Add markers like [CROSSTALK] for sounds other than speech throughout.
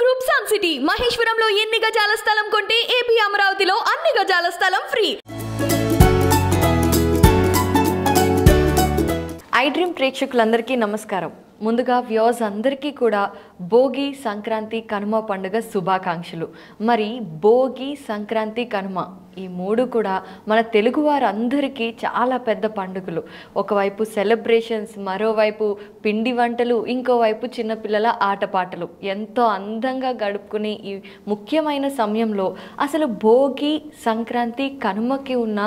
Group sun city మహేశ్వరంలో ఎన్ని గజాల స్థలం కొంటే ఏపీ అమరావతిలో అన్ని గజాల స్థలం ఫ్రీ ఐ డ్రీమ్ ప్రేక్షకులందరికీ నమస్కారం ముందుగా వ్యూవర్స్ అందరికీ కూడా భోగి సంక్రాంతి కనుమ పండుగ శుభాకాంక్షలు మరి భోగి సంక్రాంతి కనుమ ఈ మూడు కూడా మన తెలుగు వారందరికీ చాలా పెద్ద పండుగలు ఒకవైపు సెలబ్రేషన్స్ మరోవైపు పిండి వంటలు ఇంకోవైపు చిన్నపిల్లల ఆటపాటలు ఎంతో అందంగా గడుపుకునే ఈ ముఖ్యమైన సమయంలో అసలు భోగి సంక్రాంతి కనుమకి ఉన్న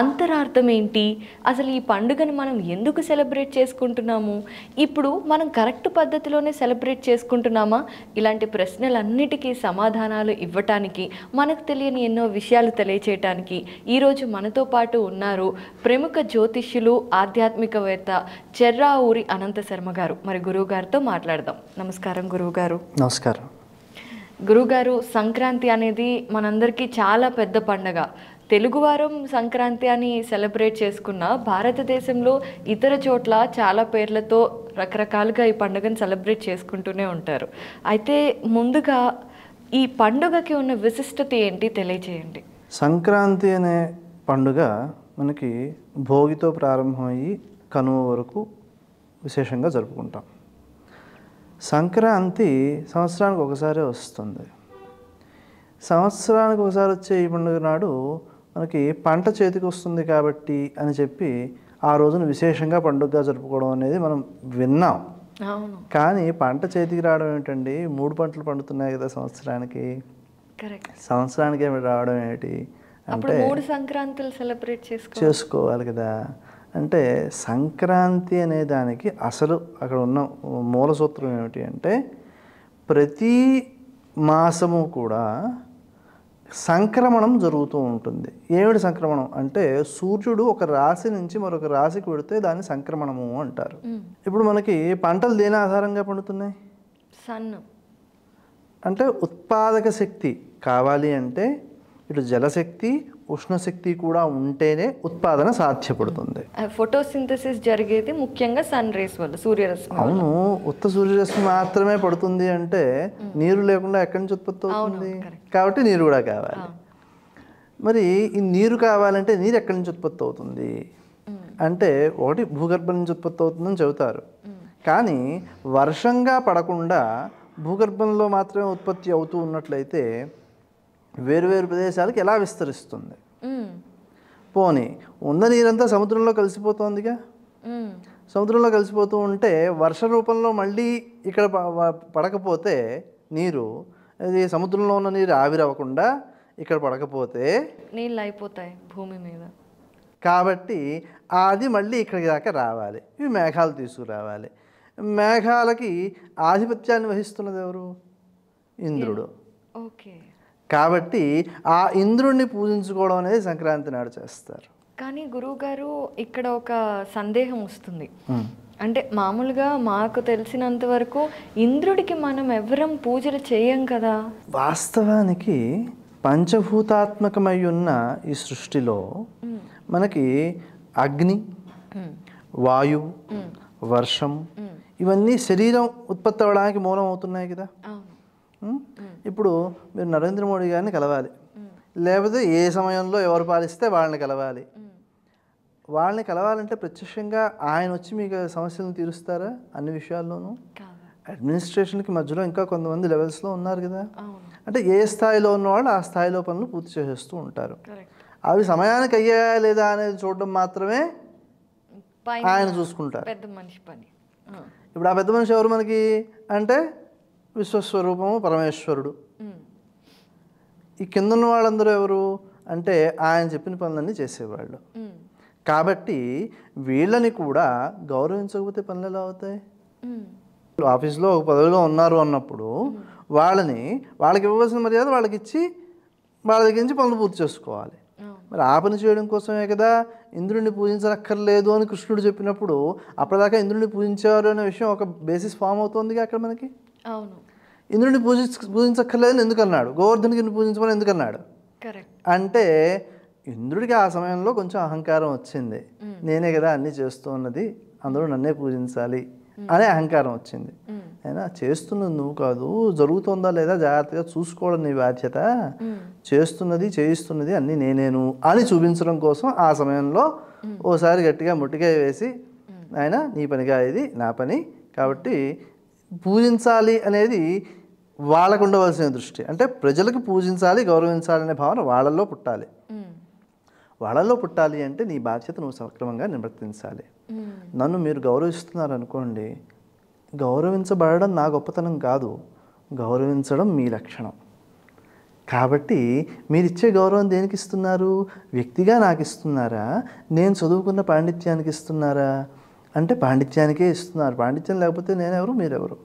అంతరార్థం ఏంటి అసలు ఈ పండుగను మనం ఎందుకు సెలబ్రేట్ చేసుకుంటున్నాము ఇప్పుడు మన మనం కరెక్ట్ పద్ధతిలోనే సెలబ్రేట్ చేసుకుంటున్నామా ఇలాంటి ప్రశ్నలన్నిటికీ సమాధానాలు ఇవ్వటానికి మనకు తెలియని ఎన్నో విషయాలు తెలియచేయటానికి ఈరోజు మనతో పాటు ఉన్నారు ప్రముఖ జ్యోతిష్యులు ఆధ్యాత్మికవేత్త చెర్రా ఊరి అనంత శర్మ గారు మరి గురువు గారితో మాట్లాడదాం నమస్కారం గురువు గారు నమస్కారం గురువుగారు సంక్రాంతి అనేది మనందరికీ చాలా పెద్ద పండగ తెలుగువారం సంక్రాంతి అని సెలబ్రేట్ చేసుకున్న భారతదేశంలో ఇతర చోట్ల చాలా పేర్లతో రకరకాలుగా ఈ పండుగను సెలబ్రేట్ చేసుకుంటూనే ఉంటారు అయితే ముందుగా ఈ పండుగకి ఉన్న విశిష్టత ఏంటి తెలియజేయండి సంక్రాంతి అనే పండుగ మనకి భోగితో ప్రారంభమయ్యి కనుమ వరకు విశేషంగా జరుపుకుంటాం సంక్రాంతి సంవత్సరానికి ఒకసారి వస్తుంది సంవత్సరానికి ఒకసారి వచ్చే ఈ పండుగ నాడు మనకి పంట చేతికి వస్తుంది కాబట్టి అని చెప్పి ఆ రోజున విశేషంగా పండుగగా జరుపుకోవడం అనేది మనం విన్నాం కానీ పంట చేతికి రావడం ఏంటండి మూడు పంటలు పండుతున్నాయి కదా సంవత్సరానికి సంవత్సరానికి రావడం ఏంటి అంటే సంక్రాంతులు సెలబ్రేట్ చేసి చేసుకోవాలి కదా అంటే సంక్రాంతి అనే దానికి అసలు అక్కడ ఉన్న మూల సూత్రం ఏమిటి అంటే ప్రతి మాసము కూడా సంక్రమణం జరుగుతూ ఉంటుంది ఏమిటి సంక్రమణం అంటే సూర్యుడు ఒక రాశి నుంచి మరొక రాశికి పెడితే దాన్ని సంక్రమణము అంటారు ఇప్పుడు మనకి పంటలు దేని ఆధారంగా పండుతున్నాయి సన్ అంటే ఉత్పాదక శక్తి కావాలి అంటే ఇటు జలశక్తి ఉష్ణశక్తి కూడా ఉంటేనే ఉత్పాదన సాధ్యపడుతుంది ఫోటోసింథసిస్ జరిగేది ముఖ్యంగా సన్ రేస్ వల్ల సూర్యరశ్మి అవును ఉత్త సూర్యరశ్మి మాత్రమే పడుతుంది అంటే నీరు లేకుండా ఎక్కడి నుంచి ఉత్పత్తి అవుతుంది కాబట్టి నీరు కూడా కావాలి మరి ఈ నీరు కావాలంటే నీరు ఎక్కడి నుంచి ఉత్పత్తి అవుతుంది అంటే ఒకటి భూగర్భం నుంచి ఉత్పత్తి అవుతుందని చెబుతారు కానీ వర్షంగా పడకుండా భూగర్భంలో మాత్రమే ఉత్పత్తి అవుతూ ఉన్నట్లయితే వేరువేరు ప్రదేశాలకు ఎలా విస్తరిస్తుంది పోనీ ఉన్న నీరంతా సముద్రంలో కలిసిపోతుందిగా సముద్రంలో కలిసిపోతూ ఉంటే వర్ష రూపంలో మళ్ళీ ఇక్కడ పడకపోతే నీరు అది సముద్రంలో ఉన్న నీరు ఆవిరవ్వకుండా ఇక్కడ పడకపోతే నీళ్ళు అయిపోతాయి భూమి మీద కాబట్టి అది మళ్ళీ ఇక్కడికి దాకా రావాలి ఇవి మేఘాలు తీసుకురావాలి మేఘాలకి ఆధిపత్యాన్ని వహిస్తున్నది ఎవరు ఇంద్రుడు ఓకే కాబట్టి ఆ ఇంద్రుణ్ణి పూజించుకోవడం అనేది సంక్రాంతి నాడు చేస్తారు కానీ గురువుగారు ఇక్కడ ఒక సందేహం వస్తుంది అంటే మామూలుగా మాకు తెలిసినంత వరకు ఇంద్రుడికి మనం ఎవరం పూజలు చేయం కదా వాస్తవానికి పంచభూతాత్మకమై ఉన్న ఈ సృష్టిలో మనకి అగ్ని వాయు వర్షం ఇవన్నీ శరీరం ఉత్పత్తి అవడానికి మూలం అవుతున్నాయి కదా ఇప్పుడు మీరు నరేంద్ర మోడీ గారిని కలవాలి లేకపోతే ఏ సమయంలో ఎవరు పాలిస్తే వాళ్ళని కలవాలి వాళ్ళని కలవాలంటే ప్రత్యక్షంగా ఆయన వచ్చి మీకు సమస్యలను తీరుస్తారా అన్ని విషయాల్లోనూ అడ్మినిస్ట్రేషన్కి మధ్యలో ఇంకా కొంతమంది లెవెల్స్లో ఉన్నారు కదా అంటే ఏ స్థాయిలో ఉన్నవాళ్ళు ఆ స్థాయిలో పనులు పూర్తి చేసేస్తూ ఉంటారు అవి సమయానికి అయ్యాయా లేదా అనేది చూడడం మాత్రమే ఆయన చూసుకుంటారు ఇప్పుడు ఆ పెద్ద మనిషి ఎవరు మనకి అంటే విశ్వస్వరూపము పరమేశ్వరుడు ఈ ఉన్న వాళ్ళందరూ ఎవరు అంటే ఆయన చెప్పిన పనులన్నీ చేసేవాళ్ళు కాబట్టి వీళ్ళని కూడా గౌరవించకపోతే పనులు ఎలా అవుతాయి ఆఫీస్లో ఒక పదవిలో ఉన్నారు అన్నప్పుడు వాళ్ళని వాళ్ళకి ఇవ్వవలసిన మర్యాద వాళ్ళకి ఇచ్చి వాళ్ళ దగ్గర నుంచి పనులు పూర్తి చేసుకోవాలి మరి ఆ పని చేయడం కోసమే కదా ఇంద్రుడిని పూజించనక్కర్లేదు అని కృష్ణుడు చెప్పినప్పుడు అప్పటిదాకా ఇంద్రుడిని పూజించేవారు అనే విషయం ఒక బేసిస్ ఫామ్ అవుతుందిగా అక్కడ మనకి ఇంద్రుడిని పూజి పూజించక్కర్లేదు ఎందుకు అన్నాడు గోవర్ధనికి పూజించమని ఎందుకు అన్నాడు అంటే ఇంద్రుడికి ఆ సమయంలో కొంచెం అహంకారం వచ్చింది నేనే కదా అన్నీ చేస్తూ ఉన్నది అందరూ నన్నే పూజించాలి అనే అహంకారం వచ్చింది అయినా చేస్తున్నది నువ్వు కాదు జరుగుతుందా లేదా జాగ్రత్తగా చూసుకోవడం నీ బాధ్యత చేస్తున్నది చేయిస్తున్నది అన్ని నేనేను అని చూపించడం కోసం ఆ సమయంలో ఓసారి గట్టిగా ముట్టికాయ వేసి ఆయన నీ పనిగా ఇది నా పని కాబట్టి పూజించాలి అనేది వాళ్ళకు ఉండవలసిన దృష్టి అంటే ప్రజలకు పూజించాలి గౌరవించాలి అనే భావన వాళ్ళల్లో పుట్టాలి వాళ్ళల్లో పుట్టాలి అంటే నీ బాధ్యత నువ్వు సక్రమంగా నిర్వర్తించాలి నన్ను మీరు గౌరవిస్తున్నారు అనుకోండి గౌరవించబడడం నా గొప్పతనం కాదు గౌరవించడం మీ లక్షణం కాబట్టి మీరు ఇచ్చే గౌరవం దేనికి ఇస్తున్నారు వ్యక్తిగా నాకు ఇస్తున్నారా నేను చదువుకున్న పాండిత్యానికి ఇస్తున్నారా అంటే పాండిత్యానికే ఇస్తున్నారు పాండిత్యం లేకపోతే నేనెవరు మీరెవరు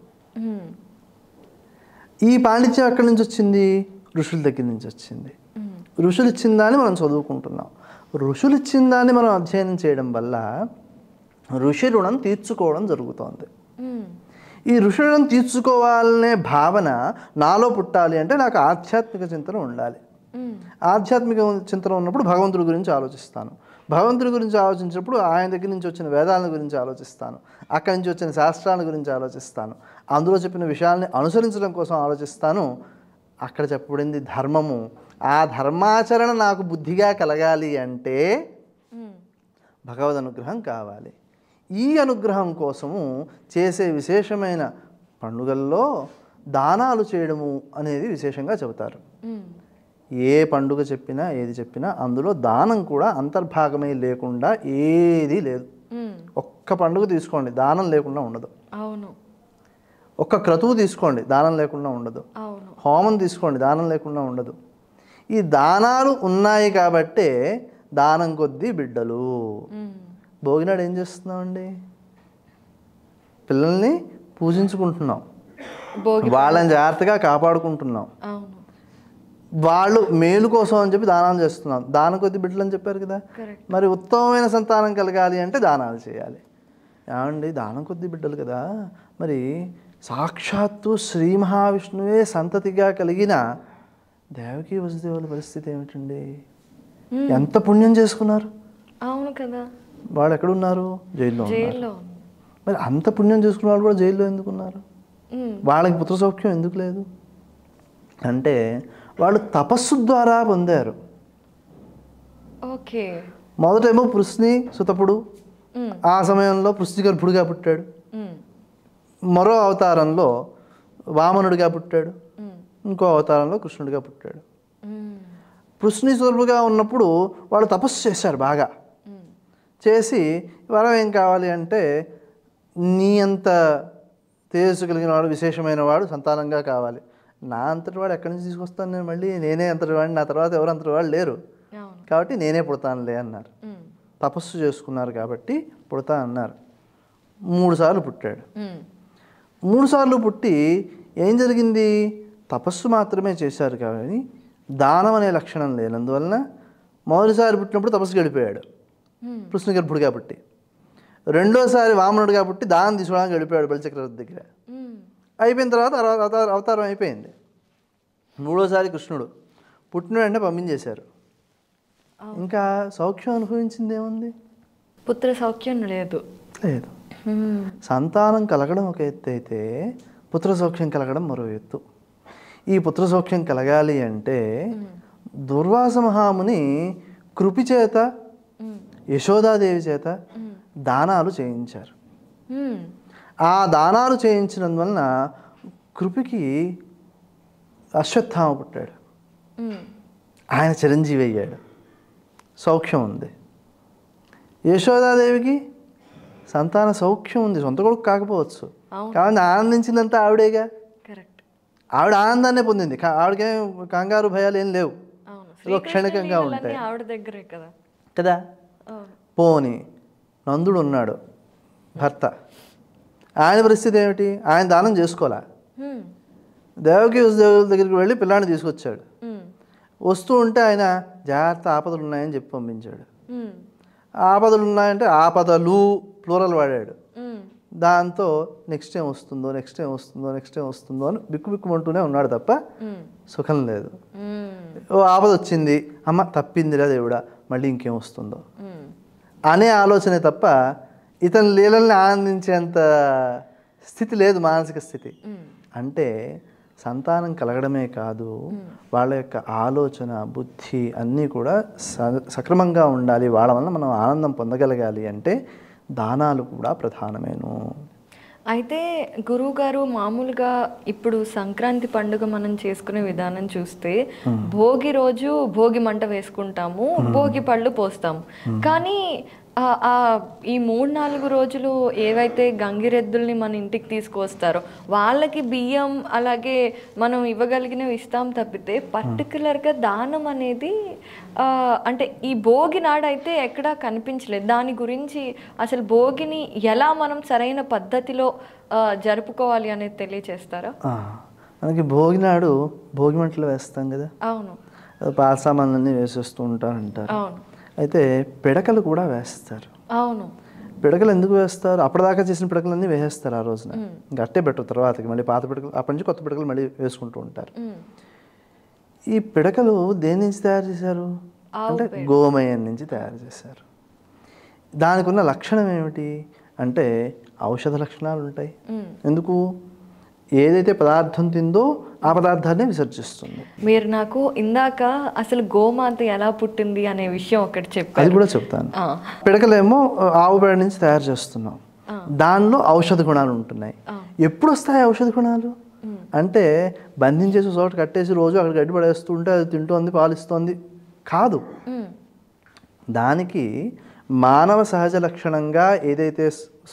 ఈ పాండిత్యం ఎక్కడి నుంచి వచ్చింది ఋషుల దగ్గర నుంచి వచ్చింది ఋషులు ఇచ్చిన మనం చదువుకుంటున్నాం ఋషులు ఇచ్చిందాన్ని మనం అధ్యయనం చేయడం వల్ల ఋషి రుణం తీర్చుకోవడం జరుగుతోంది ఈ ఋషులను తీర్చుకోవాలనే భావన నాలో పుట్టాలి అంటే నాకు ఆధ్యాత్మిక చింతన ఉండాలి ఆధ్యాత్మిక చింతన ఉన్నప్పుడు భగవంతుడి గురించి ఆలోచిస్తాను భగవంతుడి గురించి ఆలోచించినప్పుడు ఆయన దగ్గర నుంచి వచ్చిన వేదాల గురించి ఆలోచిస్తాను అక్కడి నుంచి వచ్చిన శాస్త్రాల గురించి ఆలోచిస్తాను అందులో చెప్పిన విషయాల్ని అనుసరించడం కోసం ఆలోచిస్తాను అక్కడ చెప్పబడింది ధర్మము ఆ ధర్మాచరణ నాకు బుద్ధిగా కలగాలి అంటే భగవద్ అనుగ్రహం కావాలి ఈ అనుగ్రహం కోసము చేసే విశేషమైన పండుగల్లో దానాలు చేయడము అనేది విశేషంగా చెబుతారు ఏ పండుగ చెప్పినా ఏది చెప్పినా అందులో దానం కూడా అంతర్భాగమై లేకుండా ఏదీ లేదు ఒక్క పండుగ తీసుకోండి దానం లేకుండా ఉండదు అవును ఒక్క క్రతువు తీసుకోండి దానం లేకుండా ఉండదు హోమం తీసుకోండి దానం లేకుండా ఉండదు ఈ దానాలు ఉన్నాయి కాబట్టే దానం కొద్దీ బిడ్డలు భోగినాడు ఏం చేస్తున్నావు అండి పిల్లల్ని పూజించుకుంటున్నాం వాళ్ళని జాగ్రత్తగా కాపాడుకుంటున్నాం వాళ్ళు మేలు కోసం అని చెప్పి దానాలు చేస్తున్నాం దాన కొద్ది బిడ్డలు అని చెప్పారు కదా మరి ఉత్తమమైన సంతానం కలగాలి అంటే దానాలు చేయాలి ఏమండి దానం కొద్ది బిడ్డలు కదా మరి సాక్షాత్తు శ్రీ మహావిష్ణువే సంతతిగా కలిగిన దేవకీ వసుదేవుల పరిస్థితి ఏమిటండి ఎంత పుణ్యం చేసుకున్నారు అవును కదా వాళ్ళు ఎక్కడున్నారు జైల్లో మరి అంత పుణ్యం చేసుకున్న వాళ్ళు కూడా జైల్లో ఎందుకున్నారు వాళ్ళకి పుత్ర సౌఖ్యం ఎందుకు లేదు అంటే వాళ్ళు తపస్సు ద్వారా పొందారు ఓకే మొదటేమో పృష్ణి సుతపుడు ఆ సమయంలో పృష్ణి గారు పుట్టాడు మరో అవతారంలో వామనుడిగా పుట్టాడు ఇంకో అవతారంలో కృష్ణుడిగా పుట్టాడు పృష్ణి పృష్ణిసురుడుగా ఉన్నప్పుడు వాళ్ళు తపస్సు చేశారు బాగా చేసి వరం ఏం కావాలి అంటే నీ అంత తేజస్సు కలిగిన వాడు విశేషమైన వాడు సంతానంగా కావాలి నా అంతటి వాడు ఎక్కడి నుంచి తీసుకొస్తాను నేను మళ్ళీ నేనే అంతటి వాడిని నా తర్వాత ఎవరు అంతటి వాళ్ళు లేరు కాబట్టి నేనే పుడతానులే అన్నారు తపస్సు చేసుకున్నారు కాబట్టి పుడతా అన్నారు మూడు సార్లు పుట్టాడు మూడు సార్లు పుట్టి ఏం జరిగింది తపస్సు మాత్రమే చేశారు కానీ దానం అనే లక్షణం లేనందువలన మొదటిసారి పుట్టినప్పుడు తపస్సు గడిపోయాడు కృష్ణ గర్భుడు కాబట్టి రెండోసారి వామనుడు కాబట్టి దానం తీసుకోవడానికి గడిపోయాడు బలిచక్రవర్తి దగ్గర అయిపోయిన తర్వాత అవతారం అయిపోయింది మూడోసారి కృష్ణుడు వెంటనే పంపించేశారు ఇంకా సౌఖ్యం అనుభవించింది ఏముంది పుత్ర సౌఖ్యం లేదు లేదు సంతానం కలగడం ఒక ఎత్తు అయితే పుత్ర సౌఖ్యం కలగడం మరో ఎత్తు ఈ పుత్ర సౌఖ్యం కలగాలి అంటే దుర్వాస మహాముని కృపి చేత యశోదాదేవి చేత దానాలు చేయించారు ఆ దానాలు చేయించినందువలన కృపికి అశ్వత్థామ పుట్టాడు ఆయన చిరంజీవి అయ్యాడు సౌఖ్యం ఉంది యశోదాదేవికి సంతాన సౌఖ్యం ఉంది సొంత కొడుకు కాకపోవచ్చు కానీ ఆనందించిందంతా ఆవిడేగా ఆవిడ ఆనందాన్ని పొందింది ఆవిడకేం కంగారు భయాలు ఏం లేవు క్షణికంగా ఉంటాయి ఆవిడ దగ్గరే కదా కదా పోని నందుడు ఉన్నాడు భర్త ఆయన పరిస్థితి ఏమిటి ఆయన దానం చేసుకోలే దేవకి దేవుల దగ్గరికి వెళ్ళి పిల్లాన్ని తీసుకొచ్చాడు వస్తూ ఉంటే ఆయన జాగ్రత్త ఆపదలు ఉన్నాయని చెప్పి పంపించాడు ఆపదలు ఉన్నాయంటే ఆపదలు ప్లూరల్ వాడాడు దాంతో నెక్స్ట్ ఏం వస్తుందో నెక్స్ట్ ఏం వస్తుందో నెక్స్ట్ ఏం వస్తుందో అని బిక్కుబిక్కుమంటూనే ఉన్నాడు తప్ప సుఖం లేదు ఓ ఆపద వచ్చింది అమ్మ తప్పిందిరా దేవుడా మళ్ళీ ఇంకేం వస్తుందో అనే ఆలోచనే తప్ప ఇతని లీలల్ని ఆనందించేంత స్థితి లేదు మానసిక స్థితి అంటే సంతానం కలగడమే కాదు వాళ్ళ యొక్క ఆలోచన బుద్ధి అన్నీ కూడా స సక్రమంగా ఉండాలి వాళ్ళ వల్ల మనం ఆనందం పొందగలగాలి అంటే దానాలు కూడా ప్రధానమేను అయితే గురువుగారు మామూలుగా ఇప్పుడు సంక్రాంతి పండుగ మనం చేసుకునే విధానం చూస్తే భోగి రోజు భోగి మంట వేసుకుంటాము భోగి పళ్ళు పోస్తాము కానీ ఈ మూడు నాలుగు రోజులు ఏవైతే గంగిరెద్దుల్ని మన ఇంటికి తీసుకొస్తారో వాళ్ళకి బియ్యం అలాగే మనం ఇవ్వగలిగినవి ఇస్తాం తప్పితే పర్టికులర్గా దానం అనేది అంటే ఈ భోగి నాడైతే ఎక్కడా కనిపించలేదు దాని గురించి అసలు భోగిని ఎలా మనం సరైన పద్ధతిలో జరుపుకోవాలి అనేది తెలియచేస్తారా మనకి భోగి నాడు భోగి మంటలు వేస్తాం కదా అవును పాల సామాన్లన్నీ వేసేస్తూ ఉంటారంటారు అవును అయితే పిడకలు కూడా వేస్తారు అవును పిడకలు ఎందుకు వేస్తారు అప్పటిదాకా చేసిన పిడకలన్నీ వేసేస్తారు ఆ రోజున గట్టే పెట్టు తర్వాతకి మళ్ళీ పాత పిడకలు అప్పటి నుంచి కొత్త పిడకలు మళ్ళీ వేసుకుంటూ ఉంటారు ఈ పిడకలు దేని నుంచి తయారు చేశారు అంటే గోమయం నుంచి తయారు చేశారు దానికి ఉన్న లక్షణం ఏమిటి అంటే ఔషధ లక్షణాలు ఉంటాయి ఎందుకు ఏదైతే పదార్థం తిందో ఆ పదార్థాన్ని విసర్జిస్తుంది మీరు నాకు ఇందాక అసలు గోమాత ఎలా పుట్టింది అనే విషయం ఒకటి చెప్పారు అది కూడా చెప్తాను పిడకలేమో ఆవు పేడ నుంచి తయారు చేస్తున్నాం దానిలో ఔషధ గుణాలు ఉంటున్నాయి ఎప్పుడు వస్తాయి ఔషధ గుణాలు అంటే బంధించేసి చోట కట్టేసి రోజు అక్కడ గడ్డి పడేస్తుంటే అది తింటోంది పాలిస్తోంది కాదు దానికి మానవ సహజ లక్షణంగా ఏదైతే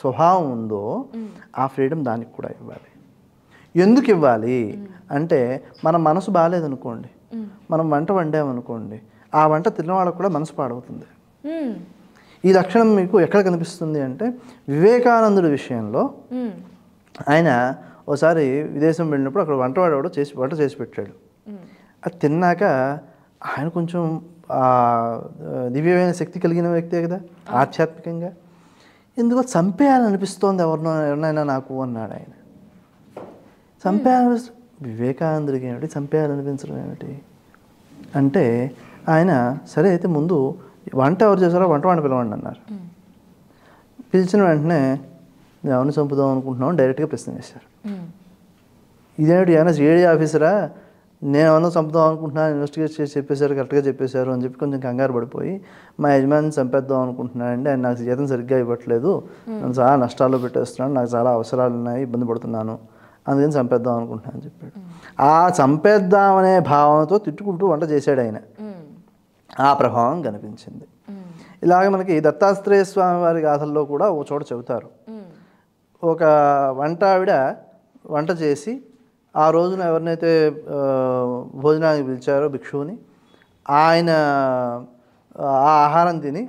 స్వభావం ఉందో ఆ ఫ్రీడమ్ దానికి కూడా ఇవ్వాలి ఎందుకు ఇవ్వాలి అంటే మన మనసు బాగాలేదనుకోండి మనం వంట వండామనుకోండి ఆ వంట తిన్న వాళ్ళకు కూడా మనసు పాడవుతుంది ఈ లక్షణం మీకు ఎక్కడ కనిపిస్తుంది అంటే వివేకానందుడి విషయంలో ఆయన ఒకసారి విదేశం వెళ్ళినప్పుడు అక్కడ వంటవాడు కూడా చేసి వంట చేసి పెట్టాడు అది తిన్నాక ఆయన కొంచెం దివ్యమైన శక్తి కలిగిన వ్యక్తే కదా ఆధ్యాత్మికంగా ఎందుకో చంపేయాలనిపిస్తోంది అనిపిస్తోంది ఎవరినో ఎవరినైనా నాకు అన్నాడు ఆయన చంపేయాలి వివేకానందుడికి ఏమిటి చంపేయాలనిపించడం ఏమిటి అంటే ఆయన సరే అయితే ముందు వంట ఎవరు చేశారో వంట వాడిని పిలవండి అన్నారు పిలిచిన వెంటనే ఎవరిని చంపుదాం అనుకుంటున్నాం డైరెక్ట్గా ప్రశ్న చేశారు ఇదేమిటి ఏమైనా జీఏడీ ఆఫీసరా నేను ఏమన్నా చంపుదాం అనుకుంటున్నాను ఇన్వెస్టిగేట్ చేసి చెప్పేశారు కరెక్ట్గా చెప్పేశారు అని చెప్పి కొంచెం కంగారు పడిపోయి మా యజమాని చంపేద్దాం అనుకుంటున్నానండి ఆయన నాకు జీతం సరిగ్గా ఇవ్వట్లేదు నన్ను చాలా నష్టాల్లో పెట్టేస్తున్నాను నాకు చాలా అవసరాలు ఉన్నాయి ఇబ్బంది పడుతున్నాను అందుకని చంపేద్దాం అనుకుంటున్నా అని చెప్పాడు ఆ చంపేద్దామనే భావనతో తిట్టుకుంటూ వంట చేశాడు ఆయన ఆ ప్రభావం కనిపించింది ఇలాగ మనకి దత్తాత్రేయ స్వామి వారి గాథల్లో కూడా ఓ చోట చెబుతారు ఒక వంట ఆవిడ వంట చేసి ఆ రోజున ఎవరినైతే భోజనానికి పిలిచారో భిక్షువుని ఆయన ఆ ఆహారం తిని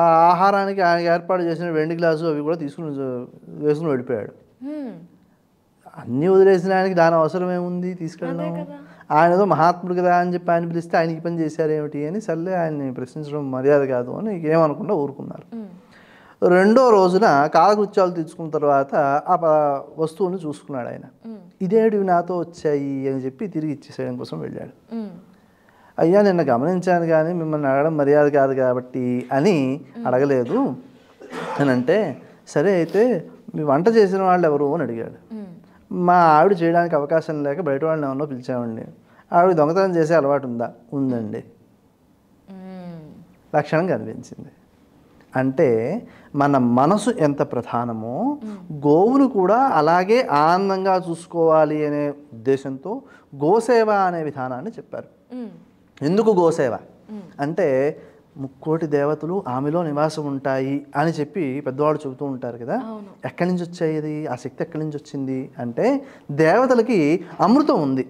ఆ ఆహారానికి ఆయన ఏర్పాటు చేసిన వెండి గ్లాసు అవి కూడా తీసుకుని వేసుకుని వెళ్ళిపోయాడు అన్నీ వదిలేసిన ఆయనకి దాని అవసరం ఏముంది తీసుకెళ్ళడం ఏదో మహాత్ముడు కదా అని చెప్పి ఆయన పిలిస్తే ఆయనకి పని చేశారేమిటి అని సర్లే ఆయన్ని ప్రశ్నించడం మర్యాద కాదు అని ఏమనకుండా ఊరుకున్నారు రెండో రోజున కాలకృత్యాలు తీర్చుకున్న తర్వాత ఆ వస్తువుని చూసుకున్నాడు ఆయన ఇదేడివి నాతో వచ్చాయి అని చెప్పి తిరిగి ఇచ్చేసేయడం కోసం వెళ్ళాడు అయ్యా నిన్న గమనించాను కానీ మిమ్మల్ని అడగడం మర్యాద కాదు కాబట్టి అని అడగలేదు అని అంటే సరే అయితే మీ వంట చేసిన వాళ్ళు ఎవరు అని అడిగాడు మా ఆవిడ చేయడానికి అవకాశం లేక బయట వాళ్ళని ఏమన్నా పిలిచామండి ఆవిడ దొంగతనం చేసే అలవాటు ఉందా ఉందండి లక్షణం కనిపించింది అంటే మన మనసు ఎంత ప్రధానమో గోవును కూడా అలాగే ఆనందంగా చూసుకోవాలి అనే ఉద్దేశంతో గోసేవ అనే విధానాన్ని చెప్పారు ఎందుకు గోసేవ అంటే ముక్కోటి దేవతలు ఆమెలో నివాసం ఉంటాయి అని చెప్పి పెద్దవాళ్ళు చెబుతూ ఉంటారు కదా ఎక్కడి నుంచి వచ్చాయి ఆ శక్తి ఎక్కడి నుంచి వచ్చింది అంటే దేవతలకి అమృతం ఉంది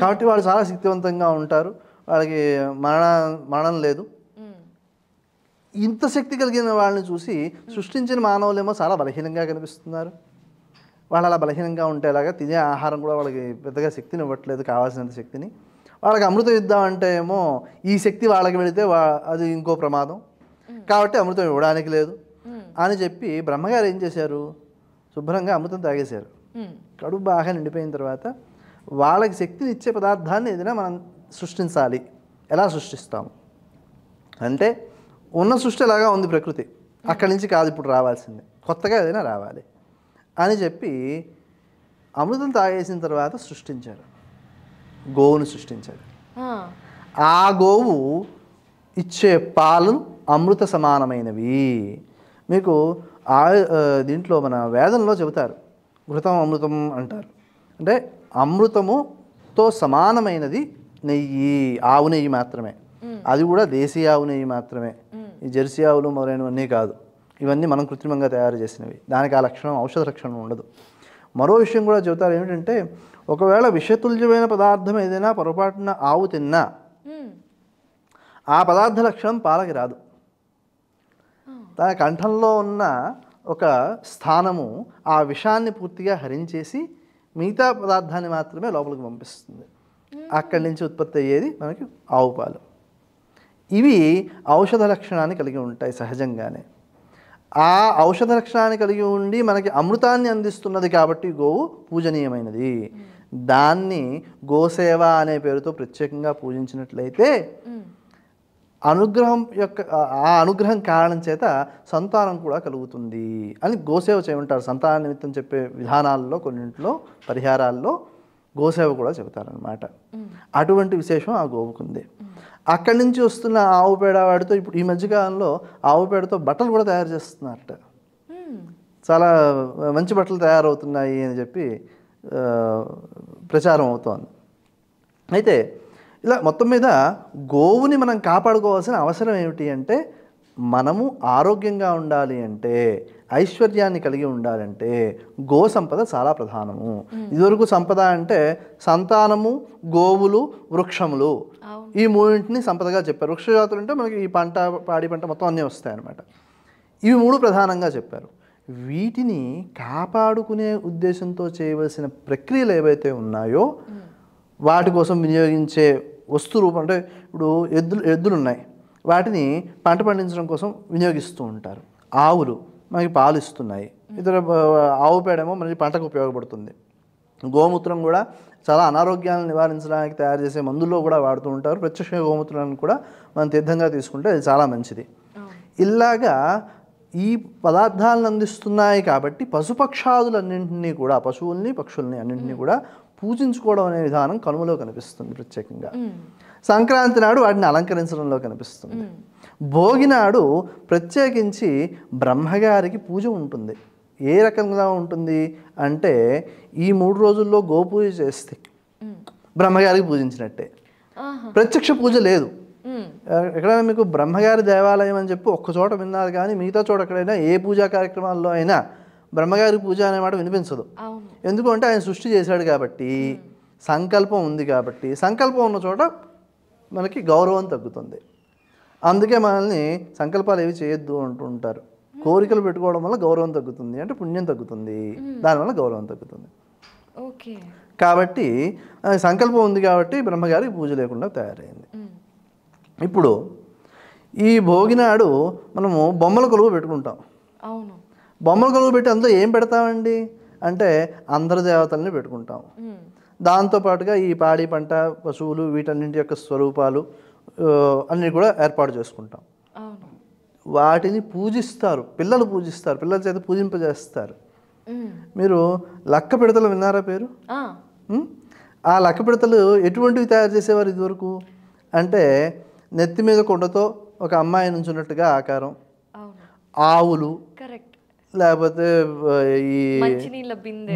కాబట్టి వాళ్ళు చాలా శక్తివంతంగా ఉంటారు వాళ్ళకి మరణ మరణం లేదు ఇంత శక్తి కలిగిన వాళ్ళని చూసి సృష్టించిన మానవులేమో చాలా బలహీనంగా కనిపిస్తున్నారు వాళ్ళు అలా బలహీనంగా ఉండేలాగా తినే ఆహారం కూడా వాళ్ళకి పెద్దగా శక్తిని ఇవ్వట్లేదు కావాల్సినంత శక్తిని వాళ్ళకి అమృతం యుద్ధం అంటే ఏమో ఈ శక్తి వాళ్ళకి పెడితే అది ఇంకో ప్రమాదం కాబట్టి అమృతం ఇవ్వడానికి లేదు అని చెప్పి బ్రహ్మగారు ఏం చేశారు శుభ్రంగా అమృతం తాగేశారు కడుపు బాగా నిండిపోయిన తర్వాత వాళ్ళకి శక్తిని ఇచ్చే పదార్థాన్ని ఏదైనా మనం సృష్టించాలి ఎలా సృష్టిస్తాము అంటే ఉన్న సృష్టి ఎలాగా ఉంది ప్రకృతి అక్కడి నుంచి కాదు ఇప్పుడు రావాల్సింది కొత్తగా ఏదైనా రావాలి అని చెప్పి అమృతం తాగేసిన తర్వాత సృష్టించారు గోవును సృష్టించాడు ఆ గోవు ఇచ్చే పాలు అమృత సమానమైనవి మీకు ఆ దీంట్లో మన వేదంలో చెబుతారు ఘృతం అమృతం అంటారు అంటే అమృతముతో సమానమైనది నెయ్యి ఆవు నెయ్యి మాత్రమే అది కూడా దేశీయ ఆవు నెయ్యి మాత్రమే ఈ జెర్సీ ఆవులు మొదలైనవన్నీ కాదు ఇవన్నీ మనం కృత్రిమంగా తయారు చేసినవి దానికి ఆ లక్షణం ఔషధ లక్షణం ఉండదు మరో విషయం కూడా చెబుతారు ఏమిటంటే ఒకవేళ విషతుల్యమైన పదార్థం ఏదైనా పొరపాటున ఆవు తిన్నా ఆ పదార్థ లక్షణం పాలకి రాదు తన కంఠంలో ఉన్న ఒక స్థానము ఆ విషాన్ని పూర్తిగా హరించేసి మిగతా పదార్థాన్ని మాత్రమే లోపలికి పంపిస్తుంది అక్కడి నుంచి ఉత్పత్తి అయ్యేది మనకి ఆవు పాలు ఇవి ఔషధ లక్షణాన్ని కలిగి ఉంటాయి సహజంగానే ఆ ఔషధ లక్షణాన్ని కలిగి ఉండి మనకి అమృతాన్ని అందిస్తున్నది కాబట్టి గోవు పూజనీయమైనది దాన్ని గోసేవ అనే పేరుతో ప్రత్యేకంగా పూజించినట్లయితే అనుగ్రహం యొక్క ఆ అనుగ్రహం కారణం చేత సంతానం కూడా కలుగుతుంది అని గోసేవ చేయమంటారు సంతాన నిమిత్తం చెప్పే విధానాల్లో కొన్నింటిలో పరిహారాల్లో గోసేవ కూడా చెబుతారనమాట అటువంటి విశేషం ఆ గోవుకుంది అక్కడి నుంచి వస్తున్న ఆవు పేడ వాడితో ఇప్పుడు ఈ మధ్యకాలంలో ఆవు పేడతో బట్టలు కూడా తయారు చేస్తున్నారట చాలా మంచి బట్టలు తయారవుతున్నాయి అని చెప్పి ప్రచారం అవుతోంది అయితే ఇలా మొత్తం మీద గోవుని మనం కాపాడుకోవాల్సిన అవసరం ఏమిటి అంటే మనము ఆరోగ్యంగా ఉండాలి అంటే ఐశ్వర్యాన్ని కలిగి ఉండాలంటే గో సంపద చాలా ప్రధానము ఇదివరకు సంపద అంటే సంతానము గోవులు వృక్షములు ఈ మూడింటిని సంపదగా చెప్పారు వృక్షజాతులు అంటే మనకి ఈ పంట పాడి పంట మొత్తం అన్నీ వస్తాయి అనమాట ఇవి మూడు ప్రధానంగా చెప్పారు వీటిని కాపాడుకునే ఉద్దేశంతో చేయవలసిన ప్రక్రియలు ఏవైతే ఉన్నాయో వాటి కోసం వినియోగించే వస్తు రూపం అంటే ఇప్పుడు ఎద్దులు ఎద్దులు ఉన్నాయి వాటిని పంట పండించడం కోసం వినియోగిస్తూ ఉంటారు ఆవులు మనకి పాలు ఇస్తున్నాయి ఇతర ఆవు పేడేమో మనకి పంటకు ఉపయోగపడుతుంది గోమూత్రం కూడా చాలా అనారోగ్యాలను నివారించడానికి తయారు చేసే మందుల్లో కూడా వాడుతూ ఉంటారు ప్రత్యక్ష గోమూత్రాన్ని కూడా మనం తీర్థంగా తీసుకుంటే అది చాలా మంచిది ఇలాగా ఈ పదార్థాలను అందిస్తున్నాయి కాబట్టి పశుపక్షాదులన్నింటినీ కూడా పశువుల్ని పక్షుల్ని అన్నింటినీ కూడా పూజించుకోవడం అనే విధానం కనుమలో కనిపిస్తుంది ప్రత్యేకంగా సంక్రాంతి నాడు వాటిని అలంకరించడంలో కనిపిస్తుంది భోగినాడు ప్రత్యేకించి బ్రహ్మగారికి పూజ ఉంటుంది ఏ రకంగా ఉంటుంది అంటే ఈ మూడు రోజుల్లో గోపూజ చేస్తే బ్రహ్మగారికి పూజించినట్టే ప్రత్యక్ష పూజ లేదు ఎక్కడైనా మీకు బ్రహ్మగారి దేవాలయం అని చెప్పి ఒక్క చోట విన్నారు కానీ మిగతా చోట ఎక్కడైనా ఏ పూజా కార్యక్రమాల్లో అయినా బ్రహ్మగారి పూజ అనే మాట వినిపించదు ఎందుకంటే ఆయన సృష్టి చేశాడు కాబట్టి సంకల్పం ఉంది కాబట్టి సంకల్పం ఉన్న చోట మనకి గౌరవం తగ్గుతుంది అందుకే మనల్ని సంకల్పాలు ఏవి చేయొద్దు అంటుంటారు కోరికలు పెట్టుకోవడం వల్ల గౌరవం తగ్గుతుంది అంటే పుణ్యం తగ్గుతుంది దానివల్ల గౌరవం తగ్గుతుంది ఓకే కాబట్టి సంకల్పం ఉంది కాబట్టి బ్రహ్మగారికి పూజ లేకుండా తయారైంది ఇప్పుడు ఈ భోగినాడు మనము బొమ్మల కొలువు పెట్టుకుంటాం అవును బొమ్మల కొలువు పెట్టి అందులో ఏం పెడతామండి అంటే అందరి దేవతల్ని పెట్టుకుంటాం దాంతోపాటుగా ఈ పాడి పంట పశువులు వీటన్నింటి యొక్క స్వరూపాలు అన్నీ కూడా ఏర్పాటు చేసుకుంటాం వాటిని పూజిస్తారు పిల్లలు పూజిస్తారు పిల్లల చేత పూజింపజేస్తారు మీరు లక్క పిడతలు విన్నారా పేరు ఆ లక్క పిడతలు ఎటువంటివి తయారు చేసేవారు ఇదివరకు అంటే నెత్తి మీద కొండతో ఒక అమ్మాయి నుంచి ఉన్నట్టుగా ఆకారం ఆవులు లేకపోతే ఈ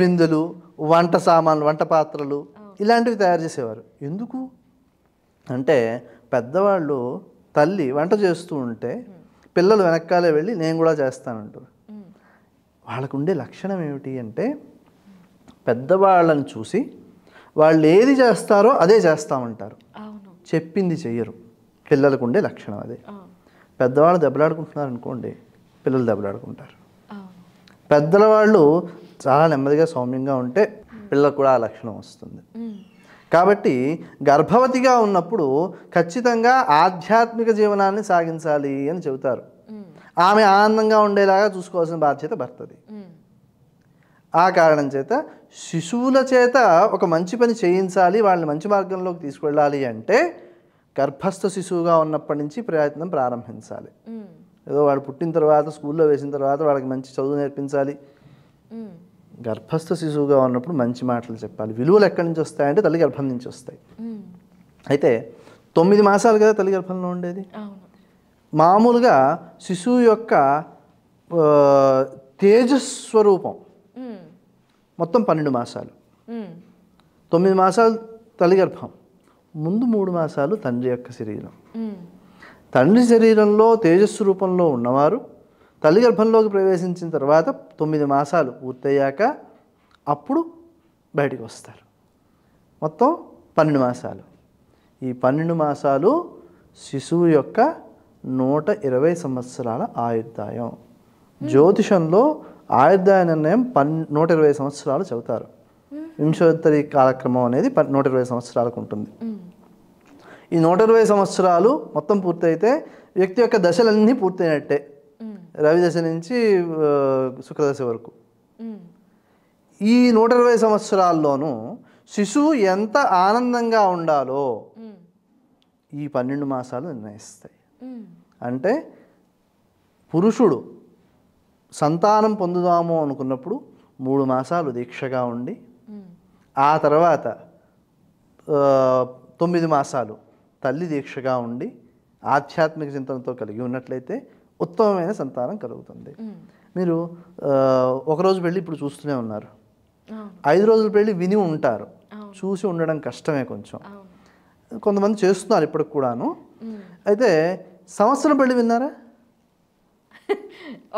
బిందెలు వంట సామాన్లు వంట పాత్రలు ఇలాంటివి తయారు చేసేవారు ఎందుకు అంటే పెద్దవాళ్ళు తల్లి వంట చేస్తూ ఉంటే పిల్లలు వెనకాలే వెళ్ళి నేను కూడా చేస్తానంటారు వాళ్ళకు ఉండే లక్షణం ఏమిటి అంటే పెద్దవాళ్ళని చూసి వాళ్ళు ఏది చేస్తారో అదే చేస్తామంటారు చెప్పింది చెయ్యరు పిల్లలకు ఉండే లక్షణం అదే పెద్దవాళ్ళు దెబ్బలాడుకుంటున్నారు అనుకోండి పిల్లలు దెబ్బలాడుకుంటారు పెద్దల వాళ్ళు చాలా నెమ్మదిగా సౌమ్యంగా ఉంటే పిల్లలకు కూడా ఆ లక్షణం వస్తుంది కాబట్టి గర్భవతిగా ఉన్నప్పుడు ఖచ్చితంగా ఆధ్యాత్మిక జీవనాన్ని సాగించాలి అని చెబుతారు ఆమె ఆనందంగా ఉండేలాగా చూసుకోవాల్సిన బాధ్యత భర్తది ఆ కారణం చేత శిశువుల చేత ఒక మంచి పని చేయించాలి వాళ్ళని మంచి మార్గంలోకి తీసుకెళ్ళాలి అంటే గర్భస్థ శిశువుగా ఉన్నప్పటి నుంచి ప్రయత్నం ప్రారంభించాలి ఏదో వాడు పుట్టిన తర్వాత స్కూల్లో వేసిన తర్వాత వాళ్ళకి మంచి చదువు నేర్పించాలి గర్భస్థ శిశువుగా ఉన్నప్పుడు మంచి మాటలు చెప్పాలి విలువలు ఎక్కడి నుంచి వస్తాయంటే తల్లి గర్భం నుంచి వస్తాయి అయితే తొమ్మిది మాసాలు కదా తల్లి గర్భంలో ఉండేది మామూలుగా శిశువు యొక్క తేజస్వరూపం మొత్తం పన్నెండు మాసాలు తొమ్మిది మాసాలు తల్లి గర్భం ముందు మూడు మాసాలు తండ్రి యొక్క శరీరం తండ్రి శరీరంలో తేజస్సు రూపంలో ఉన్నవారు తల్లి గర్భంలోకి ప్రవేశించిన తర్వాత తొమ్మిది మాసాలు పూర్తయ్యాక అప్పుడు బయటికి వస్తారు మొత్తం పన్నెండు మాసాలు ఈ పన్నెండు మాసాలు శిశువు యొక్క నూట ఇరవై సంవత్సరాల ఆయుర్దాయం జ్యోతిషంలో ఆయుర్దాయ నిర్ణయం పన్ నూట ఇరవై సంవత్సరాలు చెబుతారు వింశోత్తరి కాలక్రమం అనేది నూట ఇరవై సంవత్సరాలకు ఉంటుంది ఈ నూట ఇరవై సంవత్సరాలు మొత్తం పూర్తయితే వ్యక్తి యొక్క దశలన్నీ పూర్తయినట్టే రవిదశ నుంచి శుక్రదశ వరకు ఈ నూట ఇరవై సంవత్సరాల్లోనూ శిశువు ఎంత ఆనందంగా ఉండాలో ఈ పన్నెండు మాసాలు నిర్ణయిస్తాయి అంటే పురుషుడు సంతానం పొందుదాము అనుకున్నప్పుడు మూడు మాసాలు దీక్షగా ఉండి ఆ తర్వాత తొమ్మిది మాసాలు తల్లి దీక్షగా ఉండి ఆధ్యాత్మిక చింతనతో కలిగి ఉన్నట్లయితే ఉత్తమమైన సంతానం కలుగుతుంది మీరు ఒకరోజు పెళ్ళి ఇప్పుడు చూస్తూనే ఉన్నారు ఐదు రోజులు పెళ్ళి విని ఉంటారు చూసి ఉండడం కష్టమే కొంచెం కొంతమంది చేస్తున్నారు ఇప్పటికి కూడాను అయితే సంవత్సరం పెళ్ళి విన్నారా [LAUGHS]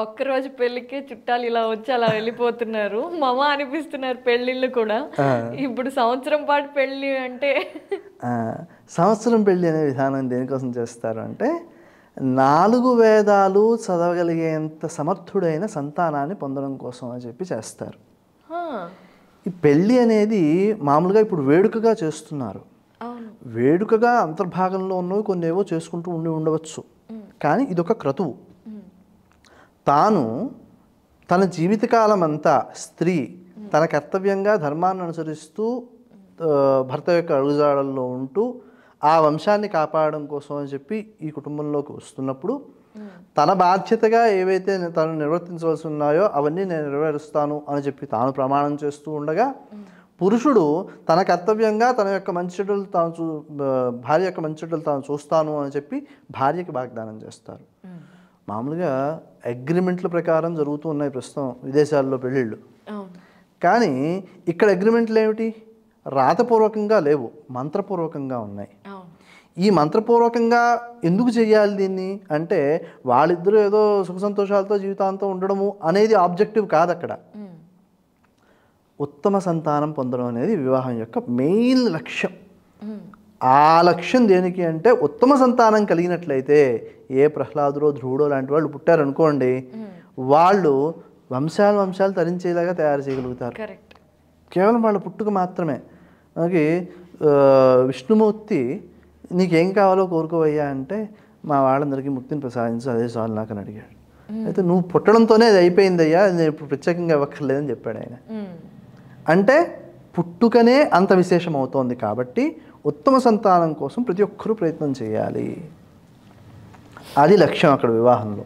ఒక్కరోజు పెళ్ళికే చుట్టాలు ఇలా వచ్చి అలా వెళ్ళిపోతున్నారు మమ అనిపిస్తున్నారు పెళ్ళిళ్ళు కూడా ఇప్పుడు సంవత్సరం పాటు పెళ్ళి అంటే సంవత్సరం పెళ్ళి అనే విధానం దేనికోసం చేస్తారు అంటే నాలుగు వేదాలు చదవగలిగేంత సమర్థుడైన సంతానాన్ని పొందడం కోసం అని చెప్పి చేస్తారు ఈ పెళ్ళి అనేది మామూలుగా ఇప్పుడు వేడుకగా చేస్తున్నారు వేడుకగా అంతర్భాగంలో ఉన్నవి కొన్ని ఏవో చేసుకుంటూ ఉండి ఉండవచ్చు కానీ ఇదొక క్రతువు తాను తన జీవితకాలం అంతా స్త్రీ తన కర్తవ్యంగా ధర్మాన్ని అనుసరిస్తూ భర్త యొక్క అడుగుజాడల్లో ఉంటూ ఆ వంశాన్ని కాపాడడం కోసం అని చెప్పి ఈ కుటుంబంలోకి వస్తున్నప్పుడు తన బాధ్యతగా ఏవైతే తను నిర్వర్తించవలసి ఉన్నాయో అవన్నీ నేను నెరవేరుస్తాను అని చెప్పి తాను ప్రమాణం చేస్తూ ఉండగా పురుషుడు తన కర్తవ్యంగా తన యొక్క మంచి చెడ్డలు తాను చూ భార్య యొక్క మంచి చెడ్డలు తాను చూస్తాను అని చెప్పి భార్యకి వాగ్దానం చేస్తారు మామూలుగా అగ్రిమెంట్ల ప్రకారం జరుగుతూ ఉన్నాయి ప్రస్తుతం విదేశాల్లో పెళ్ళిళ్ళు కానీ ఇక్కడ అగ్రిమెంట్లు ఏమిటి రాతపూర్వకంగా లేవు మంత్రపూర్వకంగా ఉన్నాయి ఈ మంత్రపూర్వకంగా ఎందుకు చేయాలి దీన్ని అంటే వాళ్ళిద్దరూ ఏదో సుఖ సంతోషాలతో జీవితాంతం ఉండడము అనేది ఆబ్జెక్టివ్ కాదు అక్కడ ఉత్తమ సంతానం పొందడం అనేది వివాహం యొక్క మెయిన్ లక్ష్యం ఆ లక్ష్యం దేనికి అంటే ఉత్తమ సంతానం కలిగినట్లయితే ఏ ప్రహ్లాదులో ధ్రువుడో లాంటి వాళ్ళు పుట్టారనుకోండి వాళ్ళు వంశాలు వంశాలు తరించేలాగా తయారు చేయగలుగుతారు కేవలం వాళ్ళ పుట్టుక మాత్రమే మనకి విష్ణుమూర్తి నీకేం కావాలో కోరుకోవయ్యా అంటే మా వాళ్ళందరికీ ముక్తిని ప్రసాదించు అదే సార్లు నాకు అని అడిగాడు అయితే నువ్వు పుట్టడంతోనే అది అయిపోయిందయ్యా నేను ఇప్పుడు ప్రత్యేకంగా ఇవ్వక్కర్లేదని చెప్పాడు ఆయన అంటే పుట్టుకనే అంత విశేషం అవుతోంది కాబట్టి ఉత్తమ సంతానం కోసం ప్రతి ఒక్కరూ ప్రయత్నం చేయాలి అది లక్ష్యం అక్కడ వివాహంలో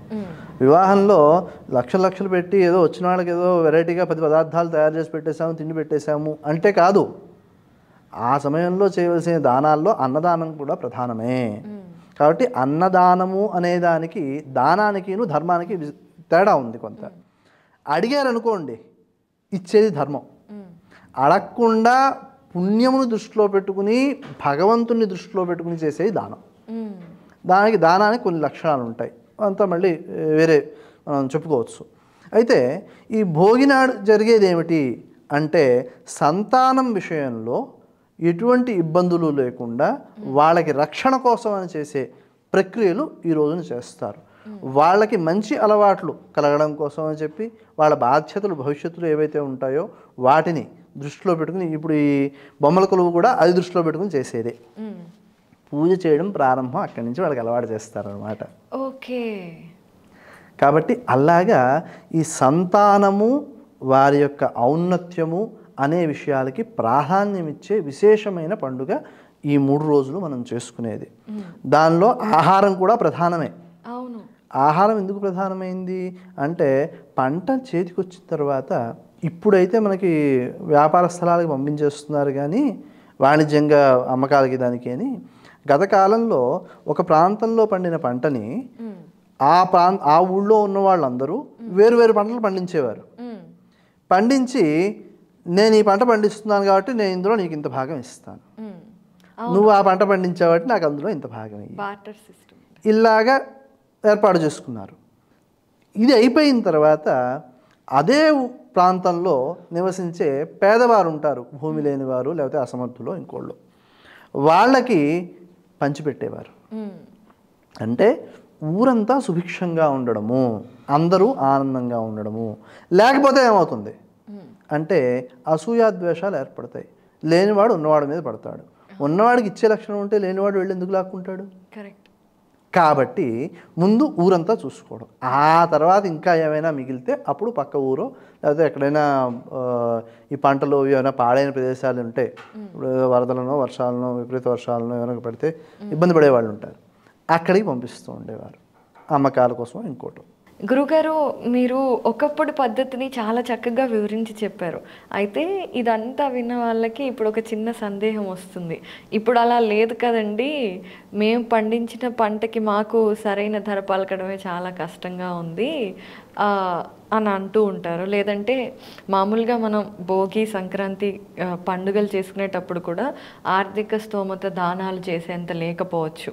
వివాహంలో లక్షలు లక్షలు పెట్టి ఏదో వచ్చిన వాళ్ళకి ఏదో వెరైటీగా పది పదార్థాలు తయారు చేసి పెట్టేశాము తిండి పెట్టేశాము అంటే కాదు ఆ సమయంలో చేయవలసిన దానాల్లో అన్నదానం కూడా ప్రధానమే కాబట్టి అన్నదానము అనే దానికి దానానికిను ధర్మానికి తేడా ఉంది కొంత అడిగారనుకోండి ఇచ్చేది ధర్మం అడగకుండా పుణ్యమును దృష్టిలో పెట్టుకుని భగవంతుని దృష్టిలో పెట్టుకుని చేసేది దానం దానికి దానానికి కొన్ని లక్షణాలు ఉంటాయి అంతా మళ్ళీ వేరే మనం చెప్పుకోవచ్చు అయితే ఈ భోగినాడు జరిగేది ఏమిటి అంటే సంతానం విషయంలో ఎటువంటి ఇబ్బందులు లేకుండా వాళ్ళకి రక్షణ కోసం అని చేసే ప్రక్రియలు ఈ రోజున చేస్తారు వాళ్ళకి మంచి అలవాట్లు కలగడం కోసం అని చెప్పి వాళ్ళ బాధ్యతలు భవిష్యత్తులో ఏవైతే ఉంటాయో వాటిని దృష్టిలో పెట్టుకుని ఇప్పుడు ఈ బొమ్మల కొలువు కూడా అది దృష్టిలో పెట్టుకుని చేసేదే పూజ చేయడం ప్రారంభం అక్కడి నుంచి వాళ్ళకి అలవాటు చేస్తారనమాట ఓకే కాబట్టి అలాగా ఈ సంతానము వారి యొక్క ఔన్నత్యము అనే విషయాలకి ప్రాధాన్యం ఇచ్చే విశేషమైన పండుగ ఈ మూడు రోజులు మనం చేసుకునేది దానిలో ఆహారం కూడా ప్రధానమే అవును ఆహారం ఎందుకు ప్రధానమైంది అంటే పంట చేతికి వచ్చిన తర్వాత ఇప్పుడైతే మనకి వ్యాపార స్థలాలకు పంపించేస్తున్నారు కానీ వాణిజ్యంగా అమ్మకాలకి దానికి అని గత కాలంలో ఒక ప్రాంతంలో పండిన పంటని ఆ ప్రాం ఆ ఊళ్ళో ఉన్న వాళ్ళందరూ వేరు వేరు పంటలు పండించేవారు పండించి నేను ఈ పంట పండిస్తున్నాను కాబట్టి నేను ఇందులో నీకు ఇంత భాగం ఇస్తాను నువ్వు ఆ పంట పండించావట్టి నాకు అందులో ఇంత భాగం ఇలాగా ఏర్పాటు చేసుకున్నారు ఇది అయిపోయిన తర్వాత అదే ప్రాంతంలో నివసించే పేదవారు ఉంటారు భూమి లేని వారు లేకపోతే అసమర్థులు ఇంకోళ్ళు వాళ్ళకి పంచిపెట్టేవారు అంటే ఊరంతా సుభిక్షంగా ఉండడము అందరూ ఆనందంగా ఉండడము లేకపోతే ఏమవుతుంది అంటే అసూయాద్వేషాలు ఏర్పడతాయి లేనివాడు ఉన్నవాడి మీద పడతాడు ఉన్నవాడికి ఇచ్చే లక్షణం ఉంటే లేనివాడు వెళ్ళి ఎందుకు లాక్కుంటాడు కరెక్ట్ కాబట్టి ముందు ఊరంతా చూసుకోవడం ఆ తర్వాత ఇంకా ఏమైనా మిగిలితే అప్పుడు పక్క ఊరు లేకపోతే ఎక్కడైనా ఈ పంటలు ఏమైనా పాడైన ప్రదేశాలు ఉంటే ఇప్పుడు వరదలను వర్షాలను విపరీత వర్షాలను ఏమైనా పడితే ఇబ్బంది పడేవాళ్ళు ఉంటారు అక్కడికి పంపిస్తూ ఉండేవారు అమ్మకాల కోసం ఇంకోటి గురుగారు మీరు ఒకప్పుడు పద్ధతిని చాలా చక్కగా వివరించి చెప్పారు అయితే ఇదంతా విన్న వాళ్ళకి ఇప్పుడు ఒక చిన్న సందేహం వస్తుంది ఇప్పుడు అలా లేదు కదండి మేము పండించిన పంటకి మాకు సరైన ధర పలకడమే చాలా కష్టంగా ఉంది అని అంటూ ఉంటారు లేదంటే మామూలుగా మనం భోగి సంక్రాంతి పండుగలు చేసుకునేటప్పుడు కూడా ఆర్థిక స్తోమత దానాలు చేసేంత లేకపోవచ్చు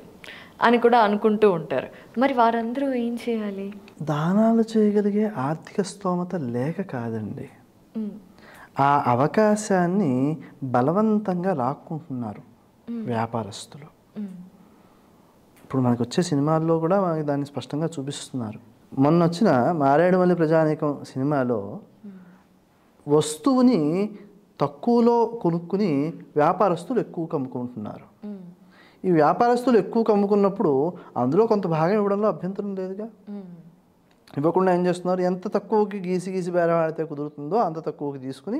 అని కూడా అనుకుంటూ ఉంటారు మరి వారందరూ ఏం చేయాలి దానాలు చేయగలిగే ఆర్థిక స్తోమత లేక కాదండి ఆ అవకాశాన్ని బలవంతంగా లాక్కుంటున్నారు వ్యాపారస్తులు ఇప్పుడు మనకు వచ్చే సినిమాల్లో కూడా దాన్ని స్పష్టంగా చూపిస్తున్నారు మొన్న వచ్చిన మారేడుమల్లి ప్రజానీకం సినిమాలో వస్తువుని తక్కువలో కొనుక్కుని వ్యాపారస్తులు ఎక్కువ కమ్ముకుంటున్నారు ఈ వ్యాపారస్తులు ఎక్కువ కమ్ముకున్నప్పుడు అందులో కొంత భాగం ఇవ్వడంలో అభ్యంతరం లేదుగా ఇవ్వకుండా ఏం చేస్తున్నారు ఎంత తక్కువకి గీసి గీసి బేరం ఆడితే కుదురుతుందో అంత తక్కువకి తీసుకుని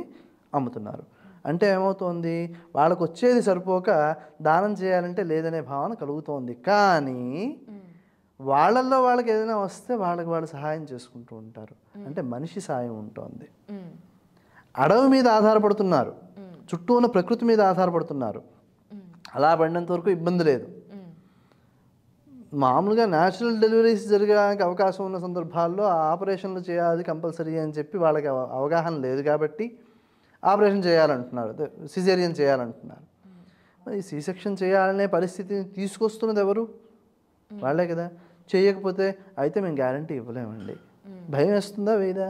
అమ్ముతున్నారు అంటే ఏమవుతోంది వాళ్ళకు వచ్చేది సరిపోక దానం చేయాలంటే లేదనే భావన కలుగుతోంది కానీ వాళ్ళల్లో వాళ్ళకి ఏదైనా వస్తే వాళ్ళకి వాళ్ళు సహాయం చేసుకుంటూ ఉంటారు అంటే మనిషి సాయం ఉంటుంది అడవి మీద ఆధారపడుతున్నారు చుట్టూ ఉన్న ప్రకృతి మీద ఆధారపడుతున్నారు అలా పడినంత వరకు ఇబ్బంది లేదు మామూలుగా న్యాచురల్ డెలివరీస్ జరగడానికి అవకాశం ఉన్న సందర్భాల్లో ఆపరేషన్లు చేయాలి కంపల్సరీ అని చెప్పి వాళ్ళకి అవగాహన లేదు కాబట్టి ఆపరేషన్ చేయాలంటున్నారు సిజేరియన్ చేయాలంటున్నారు ఈ సి సెక్షన్ చేయాలనే పరిస్థితిని తీసుకొస్తున్నది ఎవరు వాళ్ళే కదా చేయకపోతే అయితే మేము గ్యారంటీ ఇవ్వలేమండి భయం వేస్తుందా వేదా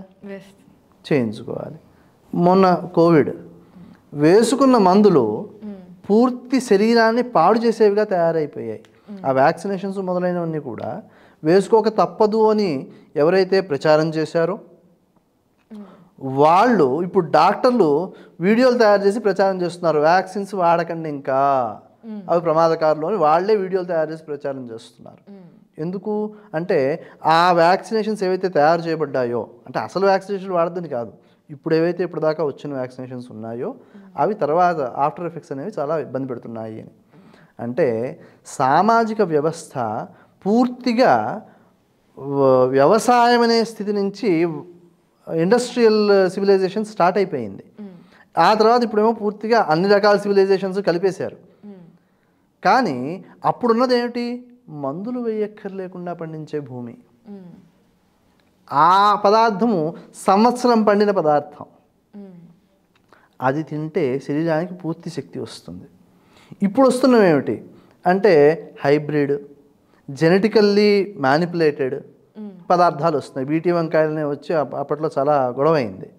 చేయించుకోవాలి మొన్న కోవిడ్ వేసుకున్న మందులు పూర్తి శరీరాన్ని పాడు చేసేవిగా తయారైపోయాయి ఆ వ్యాక్సినేషన్స్ మొదలైనవన్నీ కూడా వేసుకోక తప్పదు అని ఎవరైతే ప్రచారం చేశారో వాళ్ళు ఇప్పుడు డాక్టర్లు వీడియోలు తయారు చేసి ప్రచారం చేస్తున్నారు వ్యాక్సిన్స్ వాడకండి ఇంకా అవి ప్రమాదకారులు అని వాళ్లే వీడియోలు తయారు చేసి ప్రచారం చేస్తున్నారు ఎందుకు అంటే ఆ వ్యాక్సినేషన్స్ ఏవైతే తయారు చేయబడ్డాయో అంటే అసలు వ్యాక్సినేషన్ వాడద్దని కాదు ఇప్పుడు ఏవైతే ఇప్పటిదాకా వచ్చిన వ్యాక్సినేషన్స్ ఉన్నాయో అవి తర్వాత ఆఫ్టర్ ఎఫెక్ట్స్ అనేవి చాలా ఇబ్బంది పెడుతున్నాయి అని అంటే సామాజిక వ్యవస్థ పూర్తిగా వ్యవసాయం అనే స్థితి నుంచి ఇండస్ట్రియల్ సివిలైజేషన్ స్టార్ట్ అయిపోయింది ఆ తర్వాత ఇప్పుడేమో పూర్తిగా అన్ని రకాల సివిలైజేషన్స్ కలిపేశారు కానీ అప్పుడున్నది ఏమిటి మందులు వేయక్కర్లేకుండా పండించే భూమి ఆ పదార్థము సంవత్సరం పండిన పదార్థం అది తింటే శరీరానికి పూర్తి శక్తి వస్తుంది ఇప్పుడు వస్తున్నాం ఏమిటి అంటే హైబ్రిడ్ జెనెటికల్లీ మ్యానిపులేటెడ్ పదార్థాలు వస్తున్నాయి బీటీ వంకాయలనే వచ్చి అప్పట్లో చాలా గొడవైంది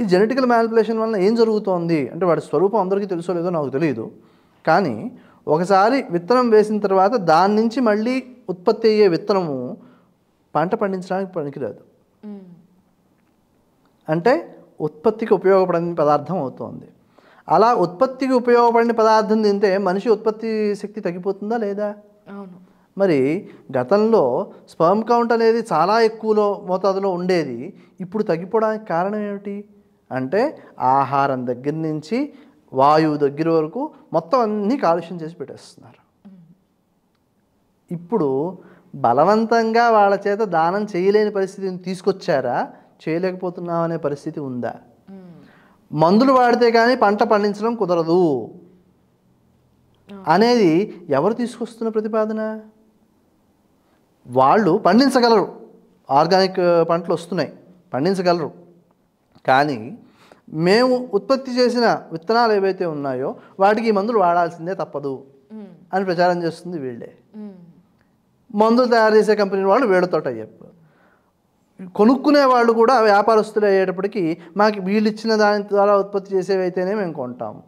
ఈ జెనెటికల్ మ్యానిపులేషన్ వలన ఏం జరుగుతోంది అంటే వాటి స్వరూపం అందరికీ తెలుసో లేదో నాకు తెలియదు కానీ ఒకసారి విత్తనం వేసిన తర్వాత దాని నుంచి మళ్ళీ ఉత్పత్తి అయ్యే విత్తనము పంట పండించడానికి పనికిరాదు అంటే ఉత్పత్తికి ఉపయోగపడని పదార్థం అవుతుంది అలా ఉత్పత్తికి ఉపయోగపడిన పదార్థం తింటే మనిషి ఉత్పత్తి శక్తి తగ్గిపోతుందా లేదా అవును మరి గతంలో స్పర్మ్ కౌంట్ అనేది చాలా ఎక్కువలో మోతాదులో ఉండేది ఇప్పుడు తగ్గిపోవడానికి కారణం ఏమిటి అంటే ఆహారం దగ్గర నుంచి వాయువు దగ్గర వరకు మొత్తం అన్నీ కాలుష్యం చేసి పెట్టేస్తున్నారు ఇప్పుడు బలవంతంగా వాళ్ళ చేత దానం చేయలేని పరిస్థితిని తీసుకొచ్చారా చేయలేకపోతున్నాం అనే పరిస్థితి ఉందా మందులు వాడితే కానీ పంట పండించడం కుదరదు అనేది ఎవరు తీసుకొస్తున్న ప్రతిపాదన వాళ్ళు పండించగలరు ఆర్గానిక్ పంటలు వస్తున్నాయి పండించగలరు కానీ మేము ఉత్పత్తి చేసిన విత్తనాలు ఏవైతే ఉన్నాయో వాటికి మందులు వాడాల్సిందే తప్పదు అని ప్రచారం చేస్తుంది వీళ్ళే మందులు తయారు చేసే కంపెనీ వాళ్ళు వేడతోట చెప్పు కొనుక్కునే వాళ్ళు కూడా వ్యాపారస్తులు అయ్యేటప్పటికి మాకు వీళ్ళు ఇచ్చిన దాని ద్వారా ఉత్పత్తి చేసేవి అయితేనే మేము కొంటాము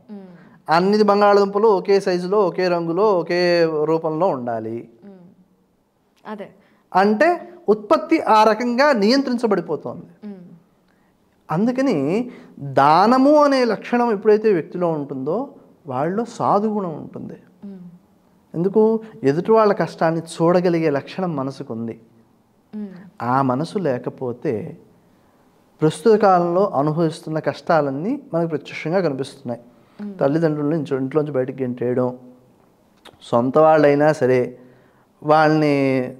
అన్ని బంగాళదుంపలు ఒకే సైజులో ఒకే రంగులో ఒకే రూపంలో ఉండాలి అదే అంటే ఉత్పత్తి ఆ రకంగా నియంత్రించబడిపోతుంది అందుకని దానము అనే లక్షణం ఎప్పుడైతే వ్యక్తిలో ఉంటుందో వాళ్ళు సాధుగుణం ఉంటుంది ఎందుకు ఎదుటి వాళ్ళ కష్టాన్ని చూడగలిగే లక్షణం మనసుకు ఉంది ఆ మనసు లేకపోతే ప్రస్తుత కాలంలో అనుభవిస్తున్న కష్టాలన్నీ మనకు ప్రత్యక్షంగా కనిపిస్తున్నాయి తల్లిదండ్రుల నుంచి ఇంట్లోంచి బయటికి గెంటేయడం సొంత వాళ్ళైనా సరే వాళ్ళని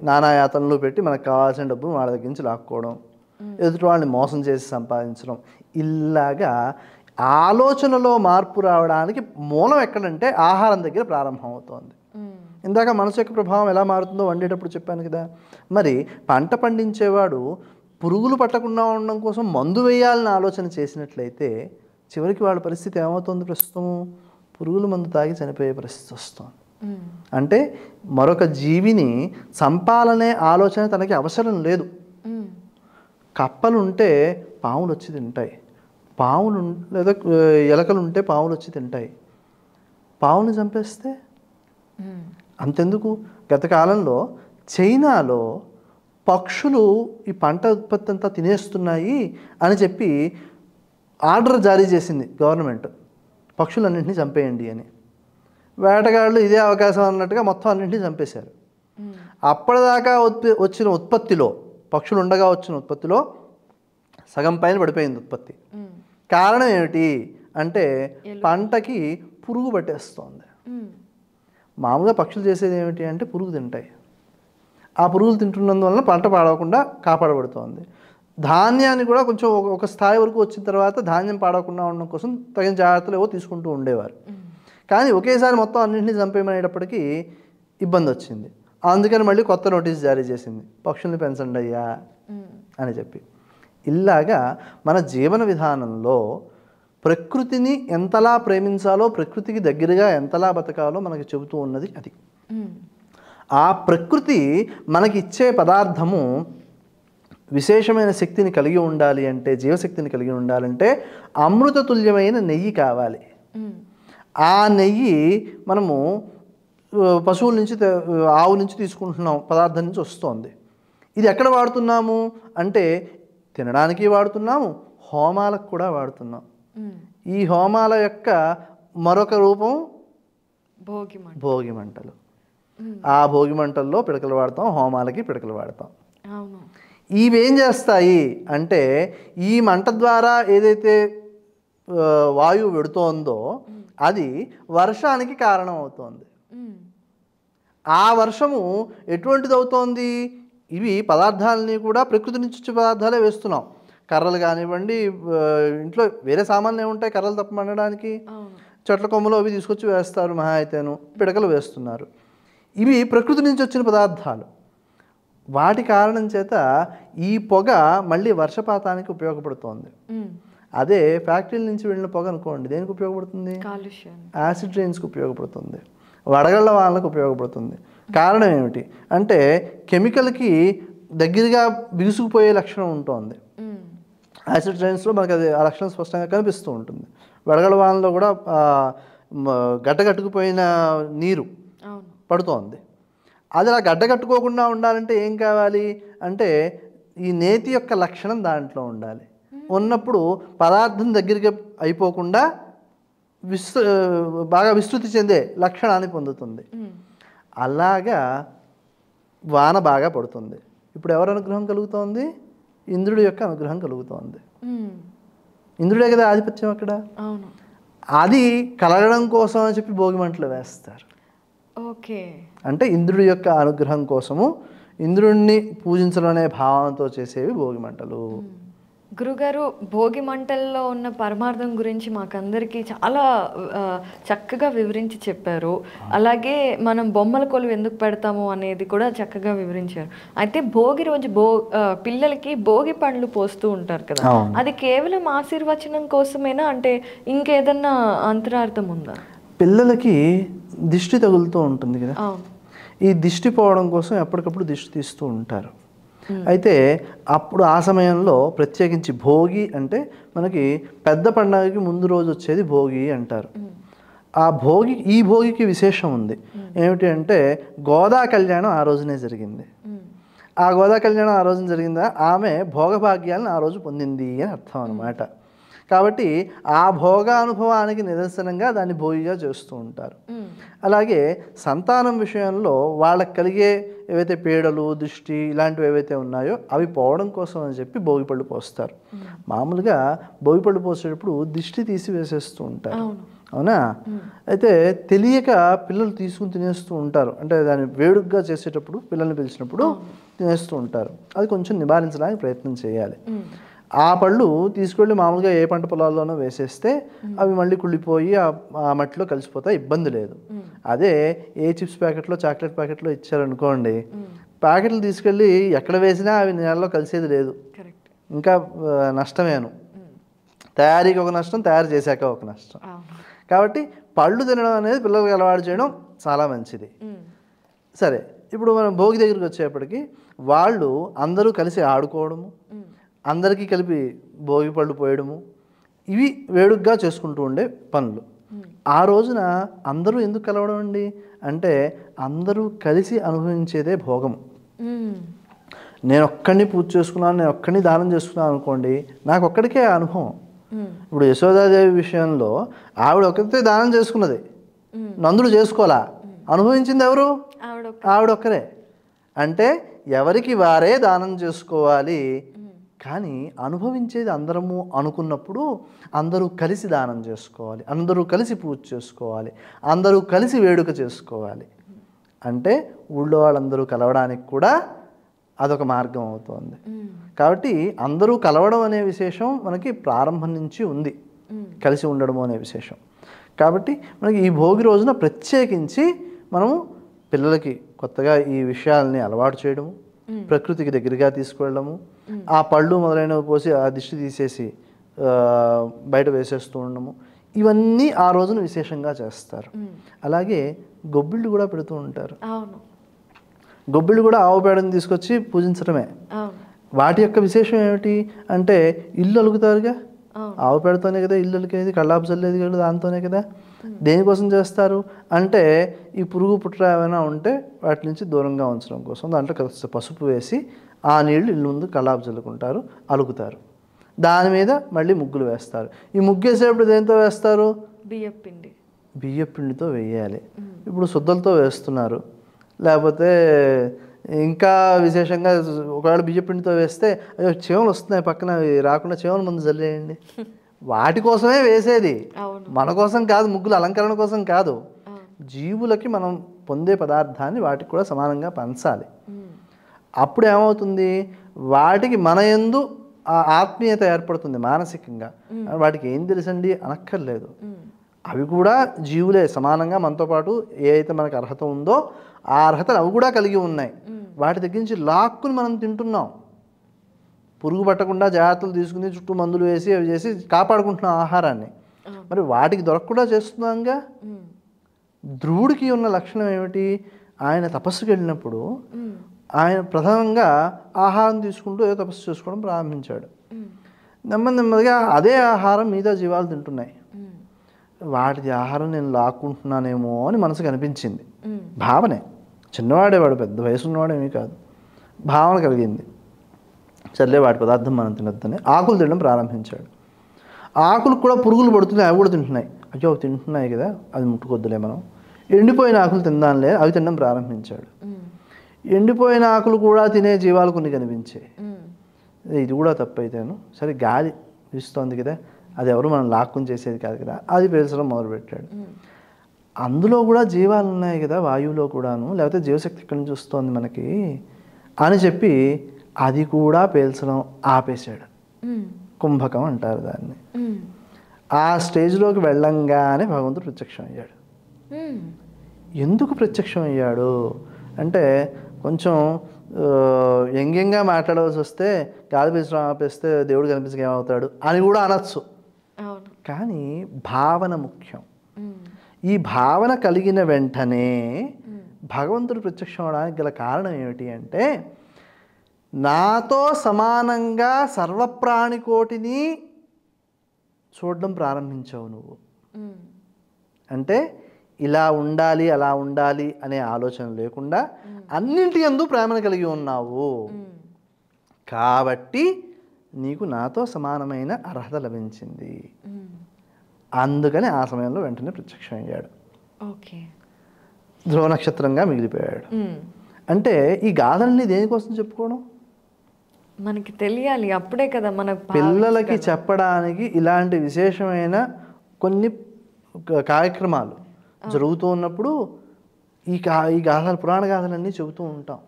నానా యాతనలు పెట్టి మనకు కావాల్సిన డబ్బును వాళ్ళ దగ్గర నుంచి లాక్కోవడం ఎదుటి వాళ్ళని మోసం చేసి సంపాదించడం ఇలాగా ఆలోచనలో మార్పు రావడానికి మూలం ఎక్కడంటే ఆహారం దగ్గర ప్రారంభం ఇందాక మనసు యొక్క ప్రభావం ఎలా మారుతుందో వండేటప్పుడు చెప్పాను కదా మరి పంట పండించేవాడు పురుగులు పట్టకుండా ఉండడం కోసం మందు వేయాలని ఆలోచన చేసినట్లయితే చివరికి వాళ్ళ పరిస్థితి ఏమవుతుంది ప్రస్తుతము పురుగులు మందు తాగి చనిపోయే పరిస్థితి వస్తుంది అంటే మరొక జీవిని చంపాలనే ఆలోచన తనకి అవసరం లేదు కప్పలు ఉంటే పాములు వచ్చి తింటాయి పాములు లేదా ఎలకలు ఉంటే పాములు వచ్చి తింటాయి పావుని చంపేస్తే అంతెందుకు గత కాలంలో చైనాలో పక్షులు ఈ పంట ఉత్పత్తి అంతా తినేస్తున్నాయి అని చెప్పి ఆర్డర్ జారీ చేసింది గవర్నమెంట్ పక్షులన్నింటినీ చంపేయండి అని వేటగాళ్ళు ఇదే అవకాశం అన్నట్టుగా మొత్తం అన్నింటినీ చంపేశారు అప్పటిదాకా వచ్చిన ఉత్పత్తిలో పక్షులు ఉండగా వచ్చిన ఉత్పత్తిలో సగం పైన పడిపోయింది ఉత్పత్తి కారణం ఏమిటి అంటే పంటకి పురుగు పట్టేస్తోంది మామూలుగా పక్షులు చేసేది ఏమిటి అంటే పురుగు తింటాయి ఆ పురుగులు తింటున్నందువలన పంట పాడవకుండా కాపాడబడుతోంది ధాన్యాన్ని కూడా కొంచెం ఒక స్థాయి వరకు వచ్చిన తర్వాత ధాన్యం పాడకుండా ఉండడం కోసం తగిన జాగ్రత్తలు ఏవో తీసుకుంటూ ఉండేవారు కానీ ఒకేసారి మొత్తం అన్నింటినీ చంపేయమనేటప్పటికీ ఇబ్బంది వచ్చింది అందుకని మళ్ళీ కొత్త నోటీస్ జారీ చేసింది పక్షుల్ని పెంచండి అయ్యా అని చెప్పి ఇలాగా మన జీవన విధానంలో ప్రకృతిని ఎంతలా ప్రేమించాలో ప్రకృతికి దగ్గరగా ఎంతలా బతకాలో మనకి చెబుతూ ఉన్నది అది ఆ ప్రకృతి మనకిచ్చే పదార్థము విశేషమైన శక్తిని కలిగి ఉండాలి అంటే జీవశక్తిని కలిగి ఉండాలంటే అమృతతుల్యమైన నెయ్యి కావాలి ఆ నెయ్యి మనము పశువుల నుంచి ఆవు నుంచి తీసుకుంటున్నాం పదార్థం నుంచి వస్తుంది ఇది ఎక్కడ వాడుతున్నాము అంటే తినడానికి వాడుతున్నాము హోమాలకు కూడా వాడుతున్నాం ఈ హోమాల యొక్క మరొక రూపం భోగి మంటలు ఆ భోగి మంటల్లో పిడకలు వాడతాం హోమాలకి పిడకలు వాడతాం ఇవేం చేస్తాయి అంటే ఈ మంట ద్వారా ఏదైతే వాయువు పెడుతోందో అది వర్షానికి కారణం అవుతోంది ఆ వర్షము ఎటువంటిది అవుతోంది ఇవి పదార్థాలని కూడా ప్రకృతి నుంచి పదార్థాలే వేస్తున్నాం కర్రలు కానివ్వండి ఇంట్లో వేరే సామాన్లు ఏముంటాయి కర్రలు తప్ప మండడానికి చెట్ల కొమ్మలు అవి తీసుకొచ్చి వేస్తారు మహా అయితేను పిడకలు వేస్తున్నారు ఇవి ప్రకృతి నుంచి వచ్చిన పదార్థాలు వాటి కారణం చేత ఈ పొగ మళ్ళీ వర్షపాతానికి ఉపయోగపడుతోంది అదే ఫ్యాక్టరీల నుంచి వెళ్ళిన పొగ అనుకోండి దేనికి ఉపయోగపడుతుంది యాసిడ్ డ్రైన్స్కి ఉపయోగపడుతుంది వడగళ్ళ వాళ్ళకు ఉపయోగపడుతుంది కారణం ఏమిటి అంటే కెమికల్కి దగ్గరగా బిగుసుకుపోయే లక్షణం ఉంటుంది యాసిడ్ రైన్స్లో మనకి అది ఆ లక్షణం స్పష్టంగా కనిపిస్తూ ఉంటుంది వడగల వానలో కూడా గడ్డగట్టుకుపోయిన నీరు పడుతోంది అది అలా గడ్డగట్టుకోకుండా ఉండాలంటే ఏం కావాలి అంటే ఈ నేతి యొక్క లక్షణం దాంట్లో ఉండాలి ఉన్నప్పుడు పదార్థం దగ్గరికి అయిపోకుండా విస్తృ బాగా విస్తృతి చెందే లక్షణాన్ని పొందుతుంది అలాగా వాన బాగా పడుతుంది ఇప్పుడు ఎవరు అనుగ్రహం కలుగుతోంది ఇంద్రుడి యొక్క అనుగ్రహం కలుగుతోంది ఇంద్రుడే కదా ఆధిపత్యం అక్కడ అది కలగడం కోసం అని చెప్పి భోగిమంటలు వేస్తారు ఓకే అంటే ఇంద్రుడి యొక్క అనుగ్రహం కోసము ఇంద్రుణ్ణి పూజించడం అనే భావనతో చేసేవి భోగిమంటలు గురుగారు భోగి మంటల్లో ఉన్న పరమార్థం గురించి మాకందరికీ చాలా చక్కగా వివరించి చెప్పారు అలాగే మనం బొమ్మల కొలువు ఎందుకు పెడతాము అనేది కూడా చక్కగా వివరించారు అయితే భోగి రోజు భో పిల్లలకి భోగి పండ్లు పోస్తూ ఉంటారు కదా అది కేవలం ఆశీర్వచనం కోసమేనా అంటే ఇంకేదన్నా అంతరార్థం ఉందా పిల్లలకి దిష్టి తగులుతూ ఉంటుంది కదా ఈ దిష్టి పోవడం కోసం ఎప్పటికప్పుడు దిష్టి తీస్తూ ఉంటారు Hmm. అయితే అప్పుడు ఆ సమయంలో ప్రత్యేకించి భోగి అంటే మనకి పెద్ద పండగకి ముందు రోజు వచ్చేది భోగి అంటారు hmm. ఆ భోగి ఈ భోగికి విశేషం ఉంది hmm. ఏమిటి అంటే గోదా కళ్యాణం ఆ రోజునే జరిగింది ఆ గోదా కళ్యాణం ఆ రోజున జరిగిందా ఆమె భోగభాగ్యాలను ఆ రోజు పొందింది అని అర్థం అనమాట కాబట్టి ఆ భోగ అనుభవానికి నిదర్శనంగా దాన్ని భోగిగా చేస్తూ ఉంటారు అలాగే సంతానం విషయంలో వాళ్ళకి కలిగే ఏవైతే పీడలు దృష్టి ఇలాంటివి ఏవైతే ఉన్నాయో అవి పోవడం కోసం అని చెప్పి భోగిపళ్ళు పోస్తారు మామూలుగా భోగిపళ్ళు పోసేటప్పుడు దిష్టి తీసివేసేస్తూ ఉంటారు అవునా అయితే తెలియక పిల్లలు తీసుకుని తినేస్తూ ఉంటారు అంటే దాన్ని వేడుగ్గా చేసేటప్పుడు పిల్లల్ని పిలిచినప్పుడు తినేస్తూ ఉంటారు అది కొంచెం నివారించడానికి ప్రయత్నం చేయాలి ఆ పళ్ళు తీసుకెళ్ళి మామూలుగా ఏ పంట పొలాల్లోనో వేసేస్తే అవి మళ్ళీ కుళ్ళిపోయి ఆ మట్టిలో కలిసిపోతాయి ఇబ్బంది లేదు అదే ఏ చిప్స్ ప్యాకెట్లో చాక్లెట్ ప్యాకెట్లో ఇచ్చారనుకోండి ప్యాకెట్లు తీసుకెళ్ళి ఎక్కడ వేసినా అవి నేలలో కలిసేది లేదు ఇంకా నష్టమేను తయారీకి ఒక నష్టం తయారు చేశాక ఒక నష్టం కాబట్టి పళ్ళు తినడం అనేది పిల్లలకి అలవాటు చేయడం చాలా మంచిది సరే ఇప్పుడు మనం భోగి దగ్గరికి వచ్చేప్పటికి వాళ్ళు అందరూ కలిసి ఆడుకోవడము అందరికీ కలిపి భోగి పళ్ళు పోయడము ఇవి వేడుగ్గా చేసుకుంటూ ఉండే పనులు ఆ రోజున అందరూ ఎందుకు కలవడం అండి అంటే అందరూ కలిసి అనుభవించేదే భోగము నేను ఒక్కడిని పూజ చేసుకున్నాను నేను ఒక్కడిని దానం చేసుకున్నాను అనుకోండి నాకు ఒక్కడికే అనుభవం ఇప్పుడు యశోదాదేవి విషయంలో ఆవిడ ఒకరితే దానం చేసుకున్నది నందుడు చేసుకోవాలా అనుభవించింది ఎవరు ఆవిడ ఒక్కరే అంటే ఎవరికి వారే దానం చేసుకోవాలి కానీ అనుభవించేది అందరము అనుకున్నప్పుడు అందరూ కలిసి దానం చేసుకోవాలి అందరూ కలిసి పూజ చేసుకోవాలి అందరూ కలిసి వేడుక చేసుకోవాలి అంటే ఊళ్ళో వాళ్ళందరూ కలవడానికి కూడా అదొక మార్గం అవుతోంది కాబట్టి అందరూ కలవడం అనే విశేషం మనకి ప్రారంభం నుంచి ఉంది కలిసి ఉండడం అనే విశేషం కాబట్టి మనకి ఈ భోగి రోజున ప్రత్యేకించి మనము పిల్లలకి కొత్తగా ఈ విషయాలని అలవాటు చేయడము ప్రకృతికి దగ్గరగా తీసుకువెళ్ళడము ఆ పళ్ళు మొదలైనవి పోసి ఆ దిష్టి తీసేసి బయట వేసేస్తూ ఉండము ఇవన్నీ ఆ రోజున విశేషంగా చేస్తారు అలాగే గొబ్బిళ్ళు కూడా పెడుతూ ఉంటారు గొబ్బిళ్ళు కూడా ఆవు పేడని తీసుకొచ్చి పూజించడమే వాటి యొక్క విశేషం ఏమిటి అంటే ఇల్లు అలుగుతారుగా ఆవు పేడతోనే కదా ఇల్లు అలికేది కళ్ళాపు చల్లేది కదా దాంతోనే కదా దేనికోసం చేస్తారు అంటే ఈ పురుగు పుట్ర ఏమైనా ఉంటే వాటి నుంచి దూరంగా ఉంచడం కోసం దాంట్లో పసుపు వేసి ఆ నీళ్లు ఇల్లు ముందు కలాపు చల్లుకుంటారు అలుగుతారు దాని మీద మళ్ళీ ముగ్గులు వేస్తారు ఈ ముగ్గేసేపుడు దేనితో దేంతో వేస్తారు బియ్యపిండి బియ్యపిండితో వేయాలి ఇప్పుడు శుద్ధలతో వేస్తున్నారు లేకపోతే ఇంకా విశేషంగా ఒకవేళ బియ్యపిండితో వేస్తే అయ్యో చేమలు వస్తున్నాయి పక్కన రాకుండా చేమల ముందు చల్లేయండి [LAUGHS] వాటి కోసమే వేసేది మన కోసం కాదు ముగ్గులు అలంకరణ కోసం కాదు జీవులకి మనం పొందే పదార్థాన్ని వాటికి కూడా సమానంగా పంచాలి అప్పుడు ఏమవుతుంది వాటికి మన ఎందు ఆత్మీయత ఏర్పడుతుంది మానసికంగా వాటికి ఏం తెలుసండి అనక్కర్లేదు అవి కూడా జీవులే సమానంగా మనతో పాటు ఏ అయితే మనకు అర్హత ఉందో ఆ అర్హతలు అవి కూడా కలిగి ఉన్నాయి వాటి దగ్గర నుంచి లాక్కుని మనం తింటున్నాం పురుగు పట్టకుండా జాగ్రత్తలు తీసుకుని చుట్టూ మందులు వేసి అవి చేసి కాపాడుకుంటున్నాం ఆహారాన్ని మరి వాటికి దొరకకుండా చేస్తున్నాంగా ధ్రువుడికి ఉన్న లక్షణం ఏమిటి ఆయన తపస్సుకి వెళ్ళినప్పుడు ఆయన ప్రథమంగా ఆహారం తీసుకుంటూ ఏదో తపస్సు చేసుకోవడం ప్రారంభించాడు నెమ్మది నెమ్మదిగా అదే ఆహారం మిగతా జీవాలు తింటున్నాయి వాటిది ఆహారం నేను లాక్కుంటున్నానేమో అని మనసుకు అనిపించింది భావనే చిన్నవాడే వాడు పెద్ద వయసు ఉన్నవాడేమీ కాదు భావన కలిగింది చర్లే వాటి పదార్థం మనం తినద్దని ఆకులు తినడం ప్రారంభించాడు ఆకులు కూడా పురుగులు పడుతున్నాయి అవి కూడా తింటున్నాయి అయ్యో అవి తింటున్నాయి కదా అది ముట్టుకొద్దులే మనం ఎండిపోయిన ఆకులు తిందానులే అవి తినడం ప్రారంభించాడు ఎండిపోయిన ఆకులు కూడా తినే జీవాలు కొన్ని కనిపించాయి ఇది కూడా తప్పైతేను సరే గాలి వీస్తోంది కదా అది ఎవరు మనం లాక్కుని చేసేది కాదు కదా అది పేల్చడం మొదలుపెట్టాడు అందులో కూడా జీవాలు ఉన్నాయి కదా వాయువులో కూడాను లేకపోతే జీవశక్తి ఇక్కడి నుంచి వస్తుంది మనకి అని చెప్పి అది కూడా పేల్చడం ఆపేశాడు కుంభకం అంటారు దాన్ని ఆ స్టేజ్లోకి వెళ్ళంగానే భగవంతుడు ప్రత్యక్షం అయ్యాడు ఎందుకు ప్రత్యక్షం అయ్యాడు అంటే కొంచెం వ్యంగ్యంగా మాట్లాడవలసి వస్తే గాలి పీల్చడం ఆపేస్తే దేవుడు కనిపించక ఏమవుతాడు అని కూడా అనొచ్చు కానీ భావన ముఖ్యం ఈ భావన కలిగిన వెంటనే భగవంతుడు ప్రత్యక్షం అవడానికి గల కారణం ఏమిటి అంటే నాతో సమానంగా సర్వప్రాణికోటిని చూడడం ప్రారంభించావు నువ్వు అంటే ఇలా ఉండాలి అలా ఉండాలి అనే ఆలోచన లేకుండా అన్నింటి ఎందు ప్రేమను కలిగి ఉన్నావు కాబట్టి నీకు నాతో సమానమైన అర్హత లభించింది అందుకని ఆ సమయంలో వెంటనే ప్రత్యక్షమయ్యాడు ఓకే ధ్రువ నక్షత్రంగా మిగిలిపోయాడు అంటే ఈ గాథలన్నీ దేనికోసం చెప్పుకోవడం మనకి తెలియాలి అప్పుడే కదా మన పిల్లలకి చెప్పడానికి ఇలాంటి విశేషమైన కొన్ని కార్యక్రమాలు జరుగుతూ ఉన్నప్పుడు ఈ కా ఈ గాథలు పురాణ గాథలన్నీ చెబుతూ ఉంటాం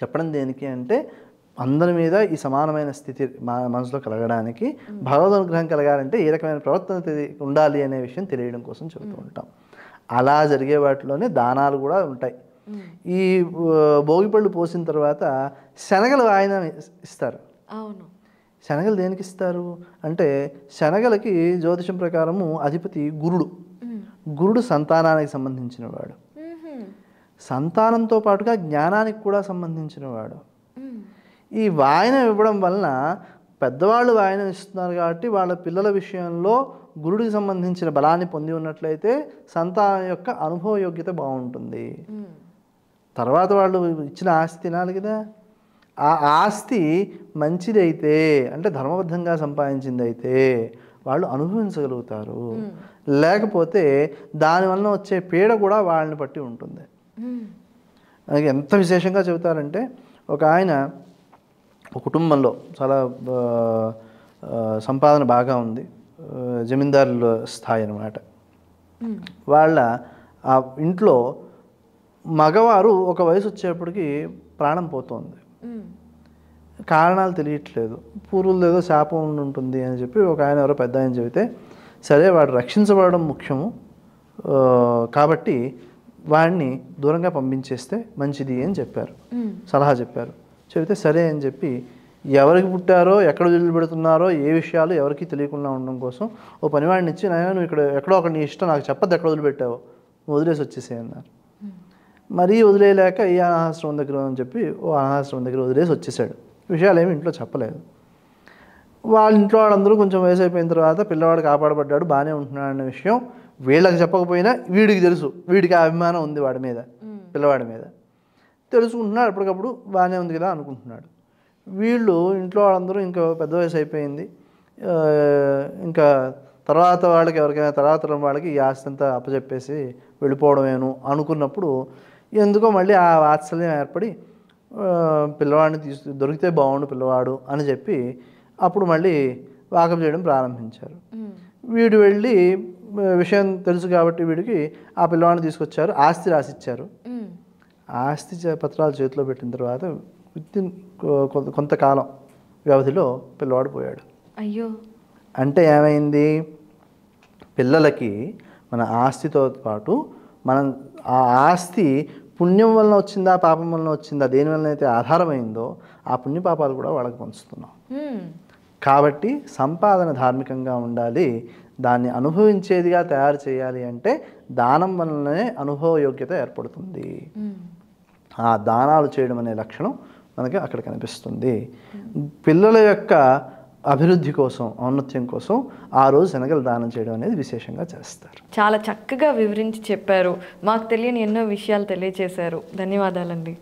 చెప్పడం దేనికి అంటే అందరి మీద ఈ సమానమైన స్థితి మనసులో కలగడానికి భగవద్ అనుగ్రహం కలగాలంటే ఏ రకమైన ప్రవర్తన ఉండాలి అనే విషయం తెలియడం కోసం చెబుతూ ఉంటాం అలా జరిగే వాటిలోనే దానాలు కూడా ఉంటాయి ఈ భోగిపళ్ళు పోసిన తర్వాత శనగలు ఆయన ఇస్తారు అవును శనగలు దేనికి ఇస్తారు అంటే శనగలకి జ్యోతిషం ప్రకారము అధిపతి గురుడు గురుడు సంతానానికి సంబంధించినవాడు సంతానంతో పాటుగా జ్ఞానానికి కూడా సంబంధించినవాడు ఈ వాయన ఇవ్వడం వలన పెద్దవాళ్ళు వాయనం ఇస్తున్నారు కాబట్టి వాళ్ళ పిల్లల విషయంలో గురుడికి సంబంధించిన బలాన్ని పొంది ఉన్నట్లయితే సంతానం యొక్క అనుభవ యోగ్యత బాగుంటుంది తర్వాత వాళ్ళు ఇచ్చిన ఆస్తి తినాలి కదా ఆ ఆస్తి మంచిదైతే అంటే ధర్మబద్ధంగా సంపాదించిందైతే వాళ్ళు అనుభవించగలుగుతారు లేకపోతే దానివల్ల వచ్చే పీడ కూడా వాళ్ళని బట్టి ఉంటుంది అది ఎంత విశేషంగా చెబుతారంటే ఒక ఆయన ఒక కుటుంబంలో చాలా సంపాదన బాగా ఉంది జమీందారుల స్థాయి అనమాట వాళ్ళ ఆ ఇంట్లో మగవారు ఒక వయసు వచ్చేప్పటికి ప్రాణం పోతుంది కారణాలు తెలియట్లేదు పూర్వులు ఏదో శాపం ఉండి ఉంటుంది అని చెప్పి ఒక ఆయన ఎవరో పెద్ద ఆయన చెబితే సరే వాడు రక్షించబడడం ముఖ్యము కాబట్టి వాడిని దూరంగా పంపించేస్తే మంచిది అని చెప్పారు సలహా చెప్పారు చెబితే సరే అని చెప్పి ఎవరికి పుట్టారో ఎక్కడ వదిలిపెడుతున్నారో ఏ విషయాలు ఎవరికి తెలియకుండా ఉండడం కోసం ఓ పనివాడిని ఇచ్చి నాయన నువ్వు ఇక్కడ ఎక్కడో ఒక నీ ఇష్టం నాకు చెప్పద్దు ఎక్కడ వదిలిపెట్టావో నువ్వు వదిలేసి వచ్చేసే అన్నారు మరీ వదిలేయలేక ఈ అనాహాశ్రమం దగ్గర అని చెప్పి ఓ అనాహాశ్రమం దగ్గర వదిలేసి వచ్చేసాడు విషయాలు ఏమి ఇంట్లో చెప్పలేదు వాళ్ళ ఇంట్లో వాళ్ళందరూ కొంచెం వయసు అయిపోయిన తర్వాత పిల్లవాడు కాపాడబడ్డాడు బాగానే ఉంటున్నాడు అనే విషయం వీళ్ళకి చెప్పకపోయినా వీడికి తెలుసు వీడికి అభిమానం ఉంది వాడి మీద పిల్లవాడి మీద తెలుసుకుంటున్నాడు ఎప్పటికప్పుడు బాగానే ఉంది కదా అనుకుంటున్నాడు వీళ్ళు ఇంట్లో వాళ్ళందరూ ఇంకా పెద్ద వయసు అయిపోయింది ఇంకా తర్వాత వాళ్ళకి ఎవరికైనా తర్వాత వాళ్ళకి ఈ ఆస్తి అంతా అప్పచెప్పేసి వెళ్ళిపోవడమేను అనుకున్నప్పుడు ఎందుకో మళ్ళీ ఆ వాత్సల్యం ఏర్పడి పిల్లవాడిని తీసు దొరికితే బాగుండు పిల్లవాడు అని చెప్పి అప్పుడు మళ్ళీ వాకప్ చేయడం ప్రారంభించారు వీడు వెళ్ళి విషయం తెలుసు కాబట్టి వీడికి ఆ పిల్లవాడిని తీసుకొచ్చారు ఆస్తి రాసిచ్చారు ఆస్తి పత్రాలు చేతిలో పెట్టిన తర్వాత విత్ ఇన్ కొంతకాలం వ్యవధిలో పిల్లవాడు పోయాడు అయ్యో అంటే ఏమైంది పిల్లలకి మన ఆస్తితో పాటు మనం ఆ ఆస్తి పుణ్యం వలన వచ్చిందా పాపం వలన వచ్చిందా దేని వలన అయితే ఆధారమైందో ఆ పుణ్యపాపాలు కూడా వాళ్ళకి పంచుతున్నాం కాబట్టి సంపాదన ధార్మికంగా ఉండాలి దాన్ని అనుభవించేదిగా తయారు చేయాలి అంటే దానం వలననే అనుభవ యోగ్యత ఏర్పడుతుంది ఆ దానాలు చేయడం అనే లక్షణం మనకి అక్కడ కనిపిస్తుంది పిల్లల యొక్క అభివృద్ధి కోసం ఔన్నత్యం కోసం ఆ రోజు శనగలు దానం చేయడం అనేది విశేషంగా చేస్తారు చాలా చక్కగా వివరించి చెప్పారు మాకు తెలియని ఎన్నో విషయాలు తెలియజేశారు ధన్యవాదాలండి